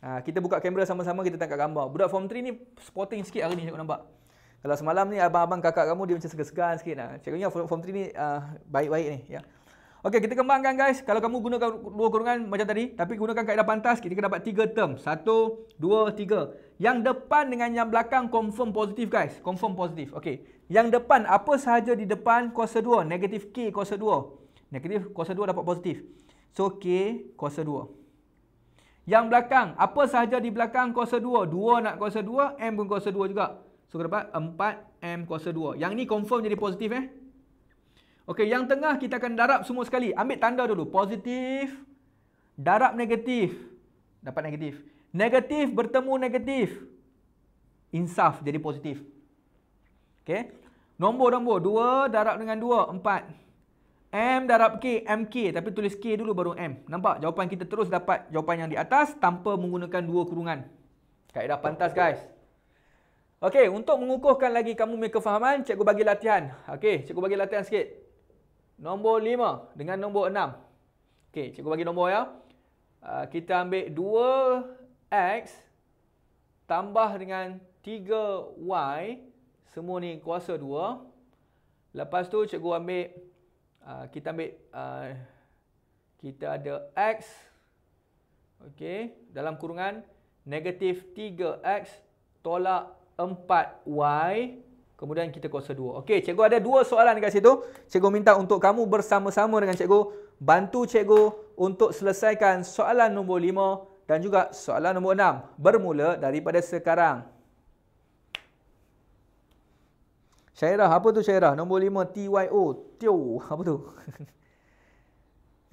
Uh, kita buka kamera sama-sama kita tangkap gambar. Budak form 3 ni sporting sikit hari ni cikgu nampak. Kalau semalam ni abang-abang kakak kamu dia macam segar-segar sikit lah. Cikgu ni form 3 ni uh, ah, baik-baik ni. Ya. Okey, kita kembangkan guys. Kalau kamu gunakan dua kurungan macam tadi, tapi gunakan kaedah pantas, kita dapat tiga term. Satu, dua, tiga. Yang depan dengan yang belakang confirm positif guys. Confirm positif. Okey. Yang depan, apa sahaja di depan kuasa 2. Negatif K kuasa 2. Negatif kuasa 2 dapat positif. So, K kuasa 2. Yang belakang, apa sahaja di belakang kuasa 2. 2 nak kuasa 2, M pun kuasa 2 juga. So kita dapat 4M kuasa 2. Yang ni confirm jadi positif eh. Okey, yang tengah kita akan darab semua sekali. Ambil tanda dulu. Positif, darab negatif. Dapat negatif. Negatif bertemu negatif. Insaf jadi positif. Okey. Nombor-nombor. 2 darab dengan 2. 4. M darab K. MK. Tapi tulis K dulu baru M. Nampak? Jawapan kita terus dapat jawapan yang di atas tanpa menggunakan dua kurungan. Kaedah pantas guys. Okey, untuk mengukuhkan lagi kamu punya kefahaman, cikgu bagi latihan. Okey, cikgu bagi latihan sikit. Nombor 5 dengan nombor 6. Okey, cikgu bagi nombor ya. Ah, kita ambil 2x tambah dengan 3y. Semua ni kuasa 2. Lepas tu cikgu ambil, ah, kita ambil, ah, kita ada x. Okey, dalam kurungan negatif 3x tolak 2. 4y kemudian kita kuasa 2. Okey, cikgu ada dua soalan dekat situ. Cikgu minta untuk kamu bersama-sama dengan cikgu bantu cikgu untuk selesaikan soalan nombor 5 dan juga soalan nombor 6 bermula daripada sekarang. Syairah, apa tu Syairah? Nombor 5 O Tio, apa tu?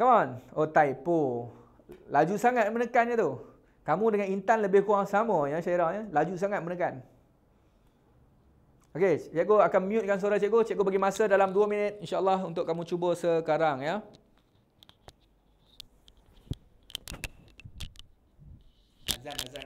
Come on. Oh, typo. Laju sangat menekannya tu. Kamu dengan Intan lebih kurang sama ya Syairah ya. Laju sangat menekan. Okey, cikgu akan mutekan suara cikgu. Cikgu bagi masa dalam 2 minit insya-Allah untuk kamu cuba sekarang ya. Azan azan.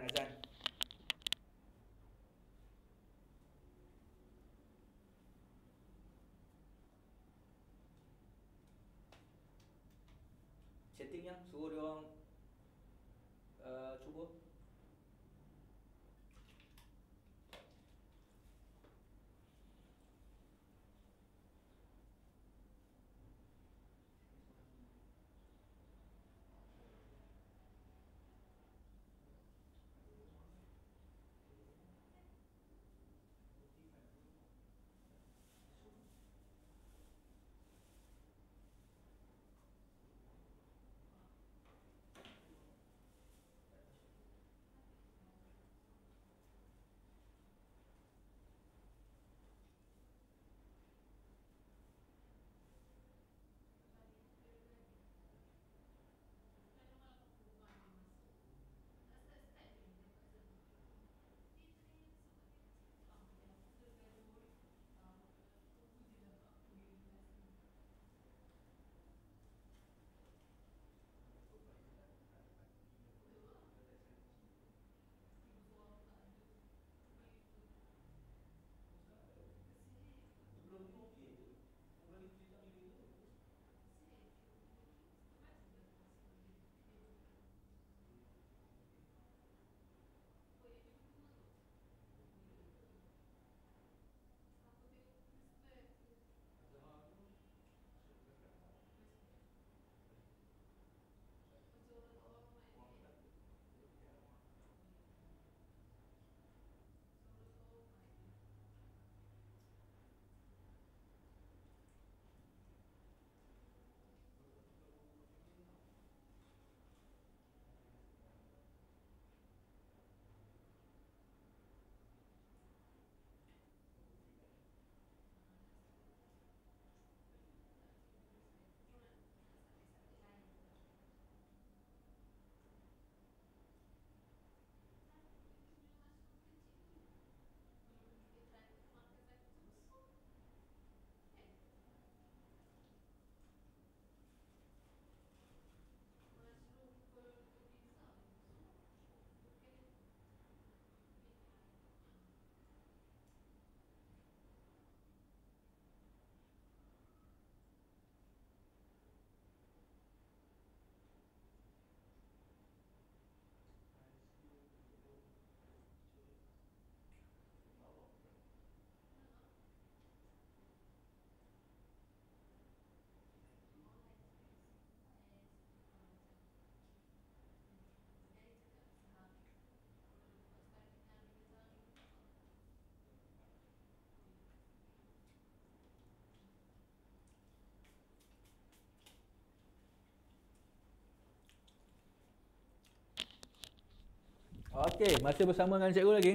Okey, masih bersama dengan cikgu lagi.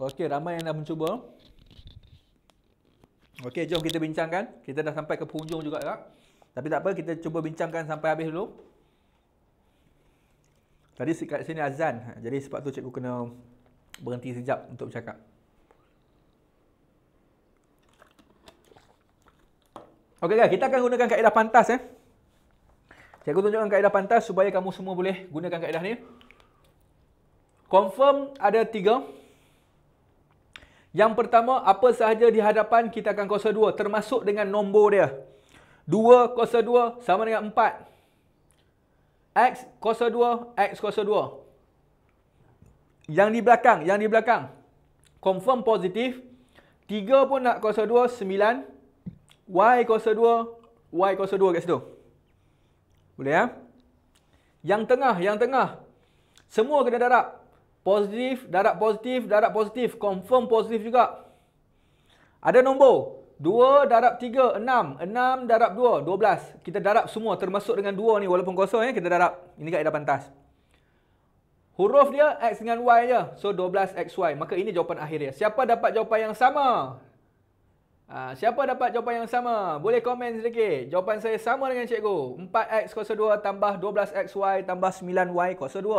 Okey, ramai yang dah mencuba. Okey, jom kita bincangkan. Kita dah sampai ke penghujung juga kak. Tapi tak apa, kita cuba bincangkan sampai habis dulu. Tadi kat sini azan. Jadi sebab tu cikgu kena berhenti sekejap untuk bercakap. Okey, kita akan gunakan kaedah pantas eh. Saya akan tunjukkan kaedah pantas supaya kamu semua boleh gunakan kaedah ni. Confirm ada tiga. Yang pertama, apa sahaja di hadapan kita akan kuasa dua. Termasuk dengan nombor dia. Dua kuasa dua sama dengan empat. X kuasa dua, X kuasa dua. Yang di belakang, yang di belakang. Confirm positif. Tiga pun nak kuasa dua, sembilan. Y kuasa dua, Y kuasa dua kat situ. Okay. Boleh ya? Yang tengah, yang tengah. Semua kena darab. Positif, darab positif, darab positif. Confirm positif juga. Ada nombor. 2 darab 3, 6. 6 darab 2, 12. Kita darab semua termasuk dengan 2 ni walaupun kosong ya. Kita darab. Ini kat hadapan tas. Huruf dia X dengan Y je. So 12XY. Maka ini jawapan akhir dia. Siapa dapat jawapan yang sama? Ha, siapa dapat jawapan yang sama? Boleh komen sedikit. Jawapan saya sama dengan cikgu. 4x kuasa 2 tambah 12xy tambah 9y kuasa 2.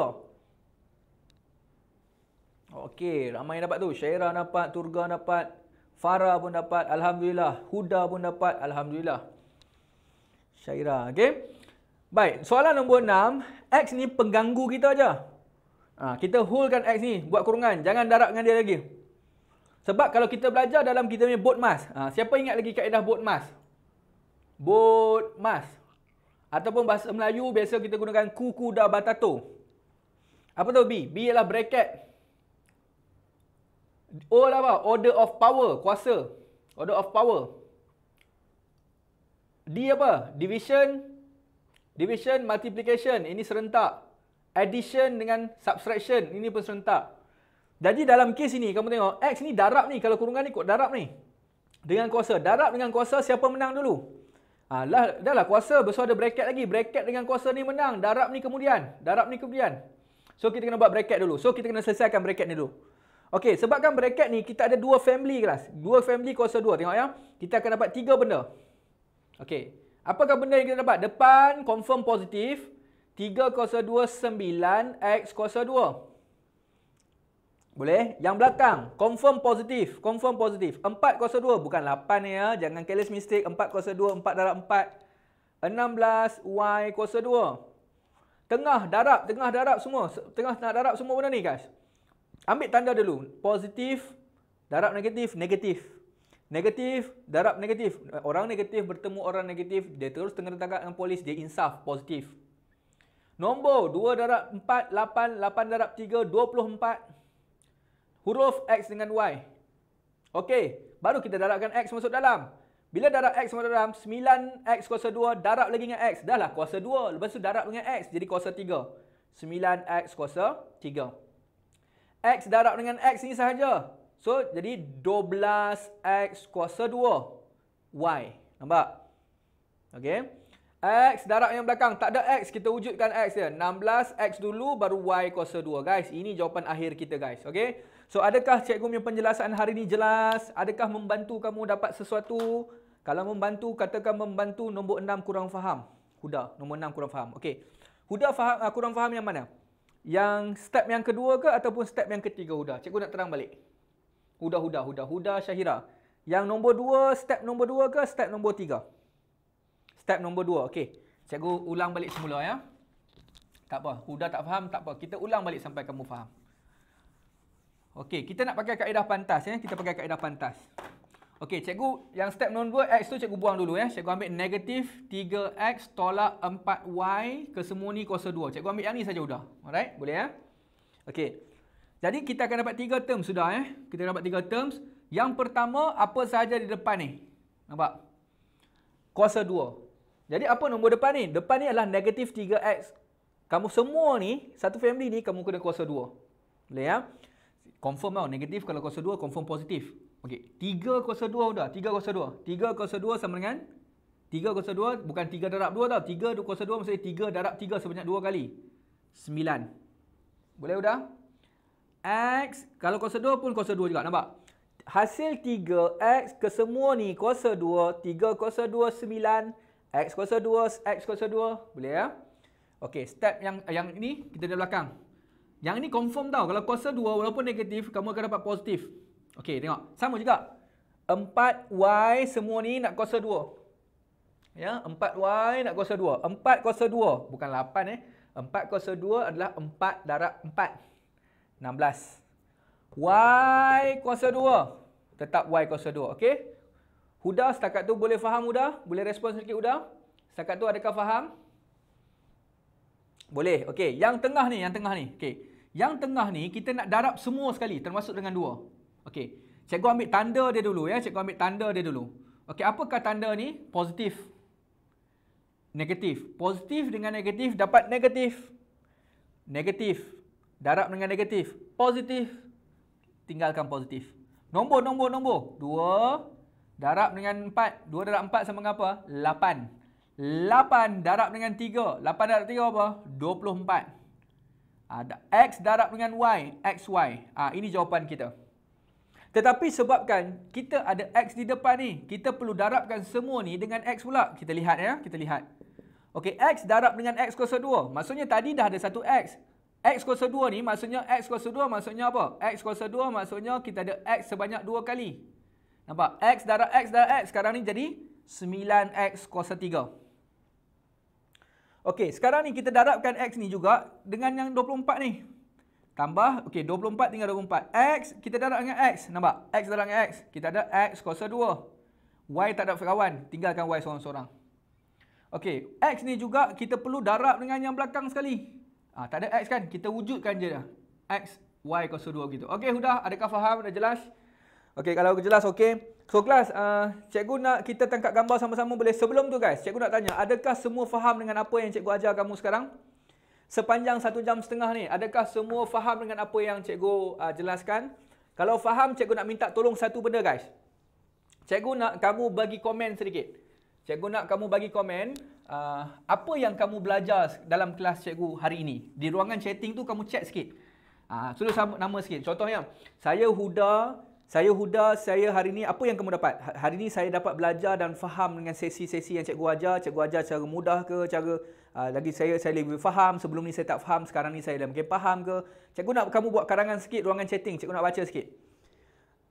Okey, ramai yang dapat tu. Syaira dapat, Turga dapat, Farah pun dapat. Alhamdulillah. Huda pun dapat. Alhamdulillah. Syaira, okey. Baik, soalan nombor 6. X ni pengganggu kita aja. Ha, kita holdkan X ni buat kurungan. Jangan darab dengan dia lagi. Sebab kalau kita belajar dalam kita punya boat mask. Ha, siapa ingat lagi kaedah boat mask? Boat mask. Ataupun bahasa Melayu biasa kita gunakan kukuda batato. Apa tu B? B ialah bracket. O lah apa? Order of power. Kuasa. Order of power. D apa? Division. Division, multiplication. Ini serentak. Addition dengan subtraction. Ini pun serentak. Jadi dalam kes ini kamu tengok X ni darab ni kalau kurungan ni kot darab ni. Dengan kuasa. Darab dengan kuasa siapa menang dulu? Ha, lah, dah lah kuasa. Besar ada bracket lagi. Bracket dengan kuasa ni menang. Darab ni kemudian. Darab ni kemudian. So kita kena buat bracket dulu. So kita kena selesaikan bracket ni dulu. Okey sebabkan bracket ni kita ada dua family kelas. Dua family kuasa dua. Tengok ya. Kita akan dapat tiga benda. Okey. Apakah benda yang kita dapat? Depan confirm positif. 3 kuasa 2, 9. X kuasa 2. Boleh? Yang belakang, confirm positif, confirm positif. 402 bukan 8 ni ya. Jangan careless mistake 402 4 darab 4. 16 y 02. Tengah darab, tengah darab semua. Tengah nak darab semua benda ni guys. Ambil tanda dulu. Positif, darab negatif, negatif. Negatif, darab negatif. Orang negatif bertemu orang negatif, dia terus tengah tangkap dengan polis, dia insaf positif. Nombor 2 darab 4 8 8 darab 3 24 huruf X dengan Y. Okey, baru kita darabkan X masuk dalam. Bila darab X masuk dalam, 9X kuasa 2 darab lagi dengan X. Dahlah kuasa 2. Lepas tu darab dengan X, jadi kuasa 3. 9X kuasa 3. X darab dengan X ni sahaja. So, jadi 12X kuasa 2. Y. Nampak? Okey. X darab yang belakang. Tak ada X. Kita wujudkan X dia. 16X dulu baru Y kuasa 2. Guys, ini jawapan akhir kita guys. Okey. So adakah cikgu punya penjelasan hari ini jelas? Adakah membantu kamu dapat sesuatu? Kalau membantu, katakan membantu nombor enam kurang faham. Huda, nombor enam kurang faham. Okey. Huda faham, ah, kurang faham yang mana? Yang step yang kedua ke ataupun step yang ketiga Huda? Cikgu nak terang balik. Huda, Huda, Huda, Huda, Syahira. Yang nombor dua step nombor dua ke step nombor tiga? Step nombor dua. Okey. Cikgu ulang balik semula ya. Tak apa, Huda tak faham, tak apa. Kita ulang balik sampai kamu faham. Okey, kita nak pakai kaedah pantas ya. Kita pakai kaedah pantas. Okey, cikgu yang step nombor x tu cikgu buang dulu ya. Cikgu ambil negatif 3x tolak 4y ke semua ni kuasa 2. Cikgu ambil yang ni saja sudah. Alright, boleh ya. Okey. Jadi kita akan dapat tiga term sudah ya. Kita dapat tiga terms. Yang pertama, apa sahaja di depan ni? Nampak? Kuasa 2. Jadi apa nombor depan ni? Depan ni adalah negatif 3x. Kamu semua ni, satu family ni, kamu kena kuasa 2. Boleh ya? Confirm tau. Lah, negatif kalau kuasa 2, confirm positif. Okey. 3 kuasa 2 sudah. 3 kuasa 2. 3 kuasa 2 sama dengan 3 kuasa 2 bukan 3 darab 2 tau. 3 kuasa 2 maksudnya 3 darab 3 sebanyak 2 kali. 9. Boleh sudah? X. Kalau kuasa 2 pun kuasa 2 juga. Nampak? Hasil 3 X kesemua ni kuasa 2. 3 kuasa 2, 9. X kuasa 2, X kuasa 2. Boleh ya? Okey. Step yang yang ni kita di belakang. Yang ni confirm tau. Kalau kuasa 2 walaupun negatif, kamu akan dapat positif. Okey, tengok. Sama juga. 4y semua ni nak kuasa 2. Ya, 4y nak kuasa 2. 4 kuasa 2, bukan 8 eh. 4 kuasa 2 adalah 4 darab 4. 16. Y kuasa 2. Tetap Y kuasa 2. Okey. Huda setakat tu boleh faham Huda? Boleh respon sikit Huda? Setakat tu adakah faham? Boleh. Okey. Yang tengah ni. Yang tengah ni. Okey. Yang tengah ni kita nak darab semua sekali termasuk dengan dua. Okey. Cikgu ambil tanda dia dulu ya. Cikgu ambil tanda dia dulu. Okey, apakah tanda ni? Positif. Negatif. Positif dengan negatif dapat negatif. Negatif. Darab dengan negatif. Positif. Tinggalkan positif. Nombor, nombor, nombor. Dua. Darab dengan empat. Dua darab empat sama dengan apa? Lapan. Lapan darab dengan tiga. Lapan darab tiga apa? Dua puluh empat. Ah, X darab dengan Y, XY. Ha, ah, ini jawapan kita. Tetapi sebabkan kita ada X di depan ni, kita perlu darabkan semua ni dengan X pula. Kita lihat ya, kita lihat. Okey, X darab dengan X kuasa 2. Maksudnya tadi dah ada satu X. X kuasa 2 ni maksudnya X kuasa 2 maksudnya apa? X kuasa 2 maksudnya kita ada X sebanyak 2 kali. Nampak? X darab X darab X. Sekarang ni jadi 9X kuasa 3. Okey, sekarang ni kita darabkan X ni juga dengan yang 24 ni. Tambah, okey 24 tinggal 24. X, kita darab dengan X. Nampak? X darab dengan X. Kita ada X kuasa 2. Y tak ada kawan. Tinggalkan Y seorang-seorang. Okey, X ni juga kita perlu darab dengan yang belakang sekali. Ah, ha, Tak ada X kan? Kita wujudkan je dah. X, Y kuasa 2 gitu. Okey, sudah. Adakah faham? Dah jelas? Okey, kalau jelas, okey. So kelas, uh, cikgu nak kita tangkap gambar sama-sama boleh? Sebelum tu guys, cikgu nak tanya, adakah semua faham dengan apa yang cikgu ajar kamu sekarang? Sepanjang satu jam setengah ni, adakah semua faham dengan apa yang cikgu uh, jelaskan? Kalau faham, cikgu nak minta tolong satu benda guys. Cikgu nak kamu bagi komen sedikit. Cikgu nak kamu bagi komen, uh, apa yang kamu belajar dalam kelas cikgu hari ini? Di ruangan chatting tu, kamu chat sikit. Ah, uh, sudah nama sikit. Contohnya, saya Huda, saya Huda, saya hari ini apa yang kamu dapat? Ha, hari ini saya dapat belajar dan faham dengan sesi-sesi yang cikgu ajar. Cikgu ajar cara mudah ke, cara uh, lagi saya saya lebih faham. Sebelum ni saya tak faham, sekarang ni saya dah makin faham ke. Cikgu nak kamu buat karangan sikit ruangan chatting, cikgu nak baca sikit.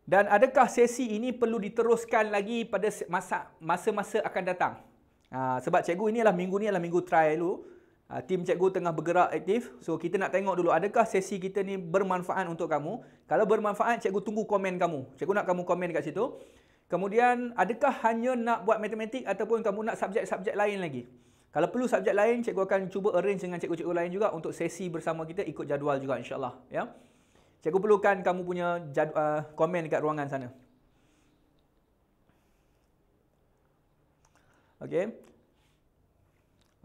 Dan adakah sesi ini perlu diteruskan lagi pada masa, masa-masa akan datang? Uh, sebab cikgu inilah minggu ni adalah minggu trial dulu. Ah, tim cikgu tengah bergerak aktif So kita nak tengok dulu Adakah sesi kita ni bermanfaat untuk kamu Kalau bermanfaat cikgu tunggu komen kamu Cikgu nak kamu komen kat situ Kemudian adakah hanya nak buat matematik Ataupun kamu nak subjek-subjek lain lagi Kalau perlu subjek lain Cikgu akan cuba arrange dengan cikgu-cikgu lain juga Untuk sesi bersama kita ikut jadual juga insyaAllah ya? Cikgu perlukan kamu punya jad, ah, komen dekat ruangan sana Okay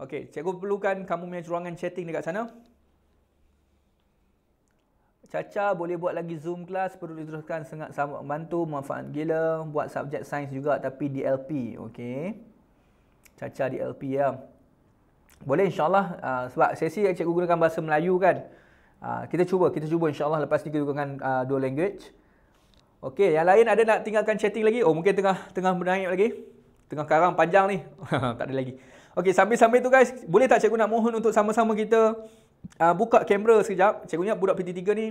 Okey, cikgu perlukan kamu punya ruangan chatting dekat sana. Caca boleh buat lagi Zoom kelas, perlu diteruskan sangat sangat membantu, manfaat gila buat subjek sains juga tapi di LP, okey. Caca di LP ya. Boleh insyaAllah uh, sebab sesi yang cikgu gunakan bahasa Melayu kan. Uh, kita cuba, kita cuba insyaAllah lepas ni kita gunakan uh, ah, dual language. Okey, yang lain ada nak tinggalkan chatting lagi? Oh mungkin tengah tengah menaik lagi. Tengah karang panjang ni. tak ada lagi. Okey, sambil-sambil tu guys, boleh tak cikgu nak mohon untuk sama-sama kita uh, buka kamera sekejap? Cikgu ingat budak PT3 ni,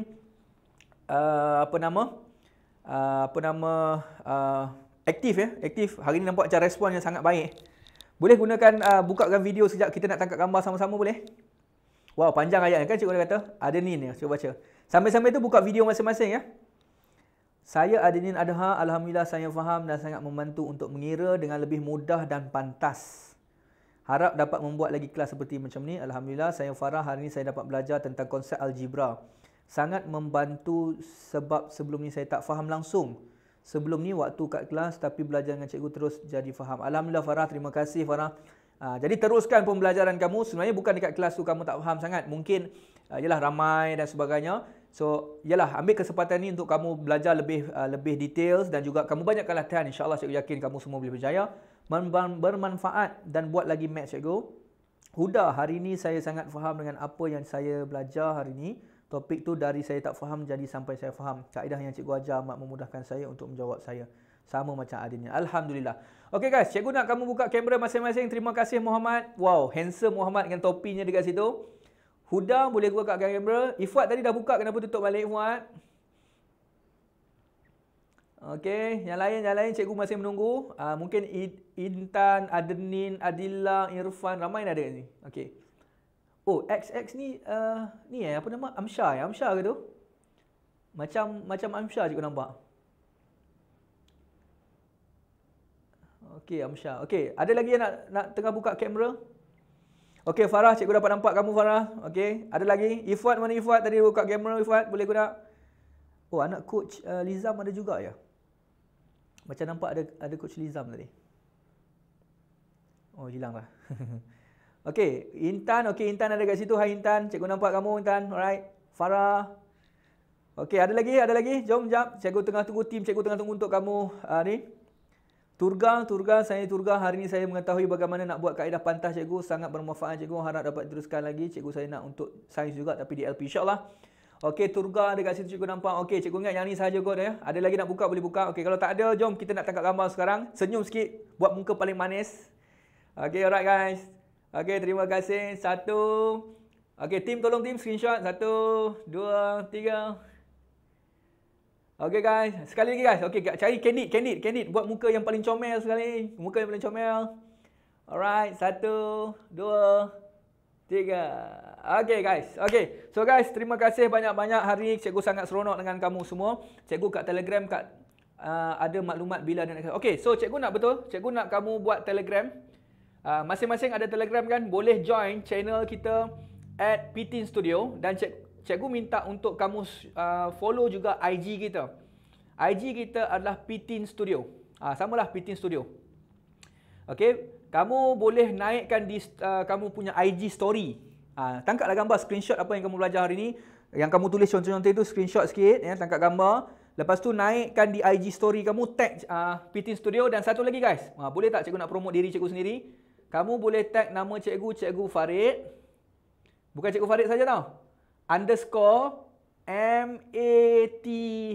uh, apa nama? Uh, apa nama? Uh, aktif ya, aktif. Hari ni nampak macam respon yang sangat baik. Boleh gunakan, uh, bukakan video sekejap. Kita nak tangkap gambar sama-sama boleh? Wow, panjang ayat kan cikgu dah kata? ni ya, cikgu baca. Sambil-sambil tu buka video masing-masing ya. Saya Adenin Adha, Alhamdulillah saya faham dan sangat membantu untuk mengira dengan lebih mudah dan pantas. Harap dapat membuat lagi kelas seperti macam ni. Alhamdulillah, saya Farah hari ini saya dapat belajar tentang konsep algebra. Sangat membantu sebab sebelum ni saya tak faham langsung. Sebelum ni waktu kat kelas tapi belajar dengan cikgu terus jadi faham. Alhamdulillah Farah, terima kasih Farah. Ha, jadi teruskan pembelajaran kamu. Sebenarnya bukan dekat kelas tu kamu tak faham sangat. Mungkin ialah ah, ramai dan sebagainya. So, yalah ambil kesempatan ini untuk kamu belajar lebih uh, lebih details dan juga kamu banyakkan latihan. InsyaAllah saya yakin kamu semua boleh berjaya. Bermanfaat dan buat lagi match cikgu. Huda, hari ini saya sangat faham dengan apa yang saya belajar hari ini. Topik tu dari saya tak faham jadi sampai saya faham. Kaedah yang cikgu ajar amat memudahkan saya untuk menjawab saya. Sama macam adanya. Alhamdulillah. Okay guys, cikgu nak kamu buka kamera masing-masing. Terima kasih Muhammad. Wow, handsome Muhammad dengan topinya dekat situ. Hudang boleh gua kat kamera. Ifuat tadi dah buka kenapa tutup balik Ifuat? Okey, yang lain yang lain cikgu masih menunggu. Uh, mungkin I- Intan, Adenin, Adila, Irfan, ramai dah ada kat sini. Okey. Oh, XX ni uh, ni eh apa nama? Amsha ya, eh? Amsha ke tu? Macam macam Amsha juga nampak. Okey, Amsha. Okey, ada lagi yang nak nak tengah buka kamera? Okey Farah, cikgu dapat nampak kamu Farah. Okey, ada lagi. Ifat mana Ifat? Tadi buka kamera Ifat, boleh guna? Oh, anak coach uh, Lizam ada juga ya. Macam nampak ada ada coach Lizam tadi. Oh, hilanglah. okey, Intan, okey Intan ada kat situ. Hai Intan, cikgu nampak kamu Intan. Alright. Farah. Okey, ada lagi, ada lagi. Jom jap. Cikgu tengah tunggu team, cikgu tengah tunggu untuk kamu uh, ni. Turgal, turgal, saya turgal. Hari ini saya mengetahui bagaimana nak buat kaedah pantas cikgu. Sangat bermanfaat cikgu. Harap dapat teruskan lagi. Cikgu saya nak untuk sains juga tapi di LP insyaAllah. Okey, turgal dekat situ cikgu nampak. Okey, cikgu ingat yang ni sahaja kot ya. Ada lagi nak buka, boleh buka. Okey, kalau tak ada, jom kita nak tangkap gambar sekarang. Senyum sikit. Buat muka paling manis. Okey, alright guys. Okey, terima kasih. Satu. Okey, tim tolong tim screenshot. Satu, dua, tiga. Okay guys, sekali lagi guys. Okay, cari candid, candid, candid. Buat muka yang paling comel sekali. Muka yang paling comel. Alright, satu, dua, tiga. Okay guys, okay. So guys, terima kasih banyak-banyak hari ini. Cikgu sangat seronok dengan kamu semua. Cikgu kat telegram kat uh, ada maklumat bila dan... Okay, so cikgu nak betul? Cikgu nak kamu buat telegram. Uh, masing-masing uh, ada telegram kan? Boleh join channel kita at PT Studio dan cikgu cikgu minta untuk kamu uh, follow juga IG kita. IG kita adalah Pitin Studio. Ah uh, samalah Pitin Studio. Okay, kamu boleh naikkan di uh, kamu punya IG story. Ah tangkaplah gambar screenshot apa yang kamu belajar hari ini, yang kamu tulis contoh-contoh itu screenshot sikit ya, tangkap gambar. Lepas tu naikkan di IG story kamu tag uh, Pitin Studio dan satu lagi guys. Uh, boleh tak cikgu nak promote diri cikgu sendiri? Kamu boleh tag nama cikgu, cikgu Farid. Bukan cikgu Farid saja tau underscore M A T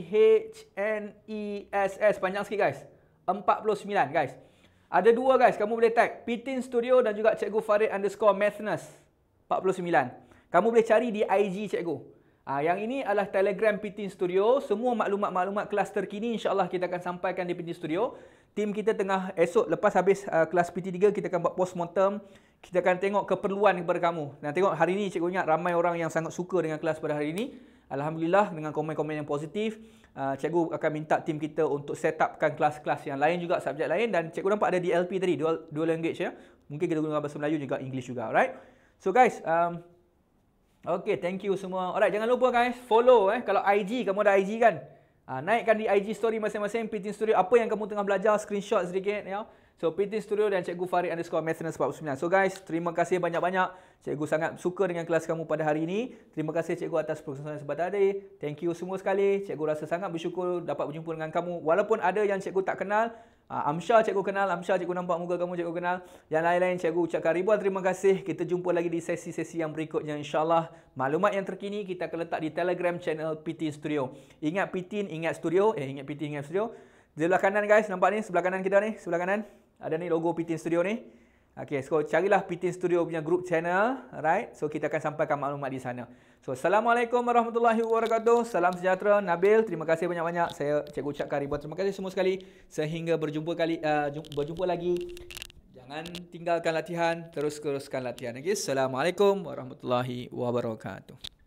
H N E S S panjang sikit guys. 49 guys. Ada dua guys, kamu boleh tag Pitin Studio dan juga Cikgu Farid underscore Mathness 49. Kamu boleh cari di IG Cikgu. Ha, yang ini adalah Telegram Pitin Studio. Semua maklumat-maklumat kelas terkini insyaAllah kita akan sampaikan di Pitin Studio tim kita tengah esok lepas habis uh, kelas PT3 kita akan buat post mortem kita akan tengok keperluan kepada kamu dan tengok hari ini cikgu ingat ramai orang yang sangat suka dengan kelas pada hari ini Alhamdulillah dengan komen-komen yang positif uh, cikgu akan minta tim kita untuk set upkan kelas-kelas yang lain juga subjek lain dan cikgu nampak ada DLP tadi dual, dual language ya mungkin kita guna bahasa Melayu juga English juga alright so guys um, Okay, thank you semua. Alright, jangan lupa guys, follow eh. Kalau IG, kamu ada IG kan? Uh, naikkan di IG story masing-masing PT Studio apa yang kamu tengah belajar screenshot sedikit ya. So PT Studio dan Cikgu Farid underscore Mathenus 49. So guys, terima kasih banyak-banyak. Cikgu sangat suka dengan kelas kamu pada hari ini. Terima kasih Cikgu atas perkongsian sebab tadi. Thank you semua sekali. Cikgu rasa sangat bersyukur dapat berjumpa dengan kamu. Walaupun ada yang Cikgu tak kenal, Amsha ah, cikgu kenal, Amsha cikgu nampak muka kamu cikgu kenal. Yang lain-lain cikgu ucapkan ribuan terima kasih. Kita jumpa lagi di sesi-sesi yang berikutnya insyaAllah. Maklumat yang terkini kita akan letak di Telegram channel PT Studio. Ingat PT, ingat Studio. Eh, ingat PT, ingat Studio. sebelah kanan guys, nampak ni sebelah kanan kita ni. Sebelah kanan ada ni logo PT Studio ni. Okay, so carilah Pitin Studio punya group channel. Alright, so kita akan sampaikan maklumat di sana. So, Assalamualaikum warahmatullahi wabarakatuh. Salam sejahtera. Nabil, terima kasih banyak-banyak. Saya cikgu ucapkan ribuan terima kasih semua sekali. Sehingga berjumpa kali, uh, berjumpa lagi. Jangan tinggalkan latihan. Terus-teruskan latihan. Okay, Assalamualaikum warahmatullahi wabarakatuh.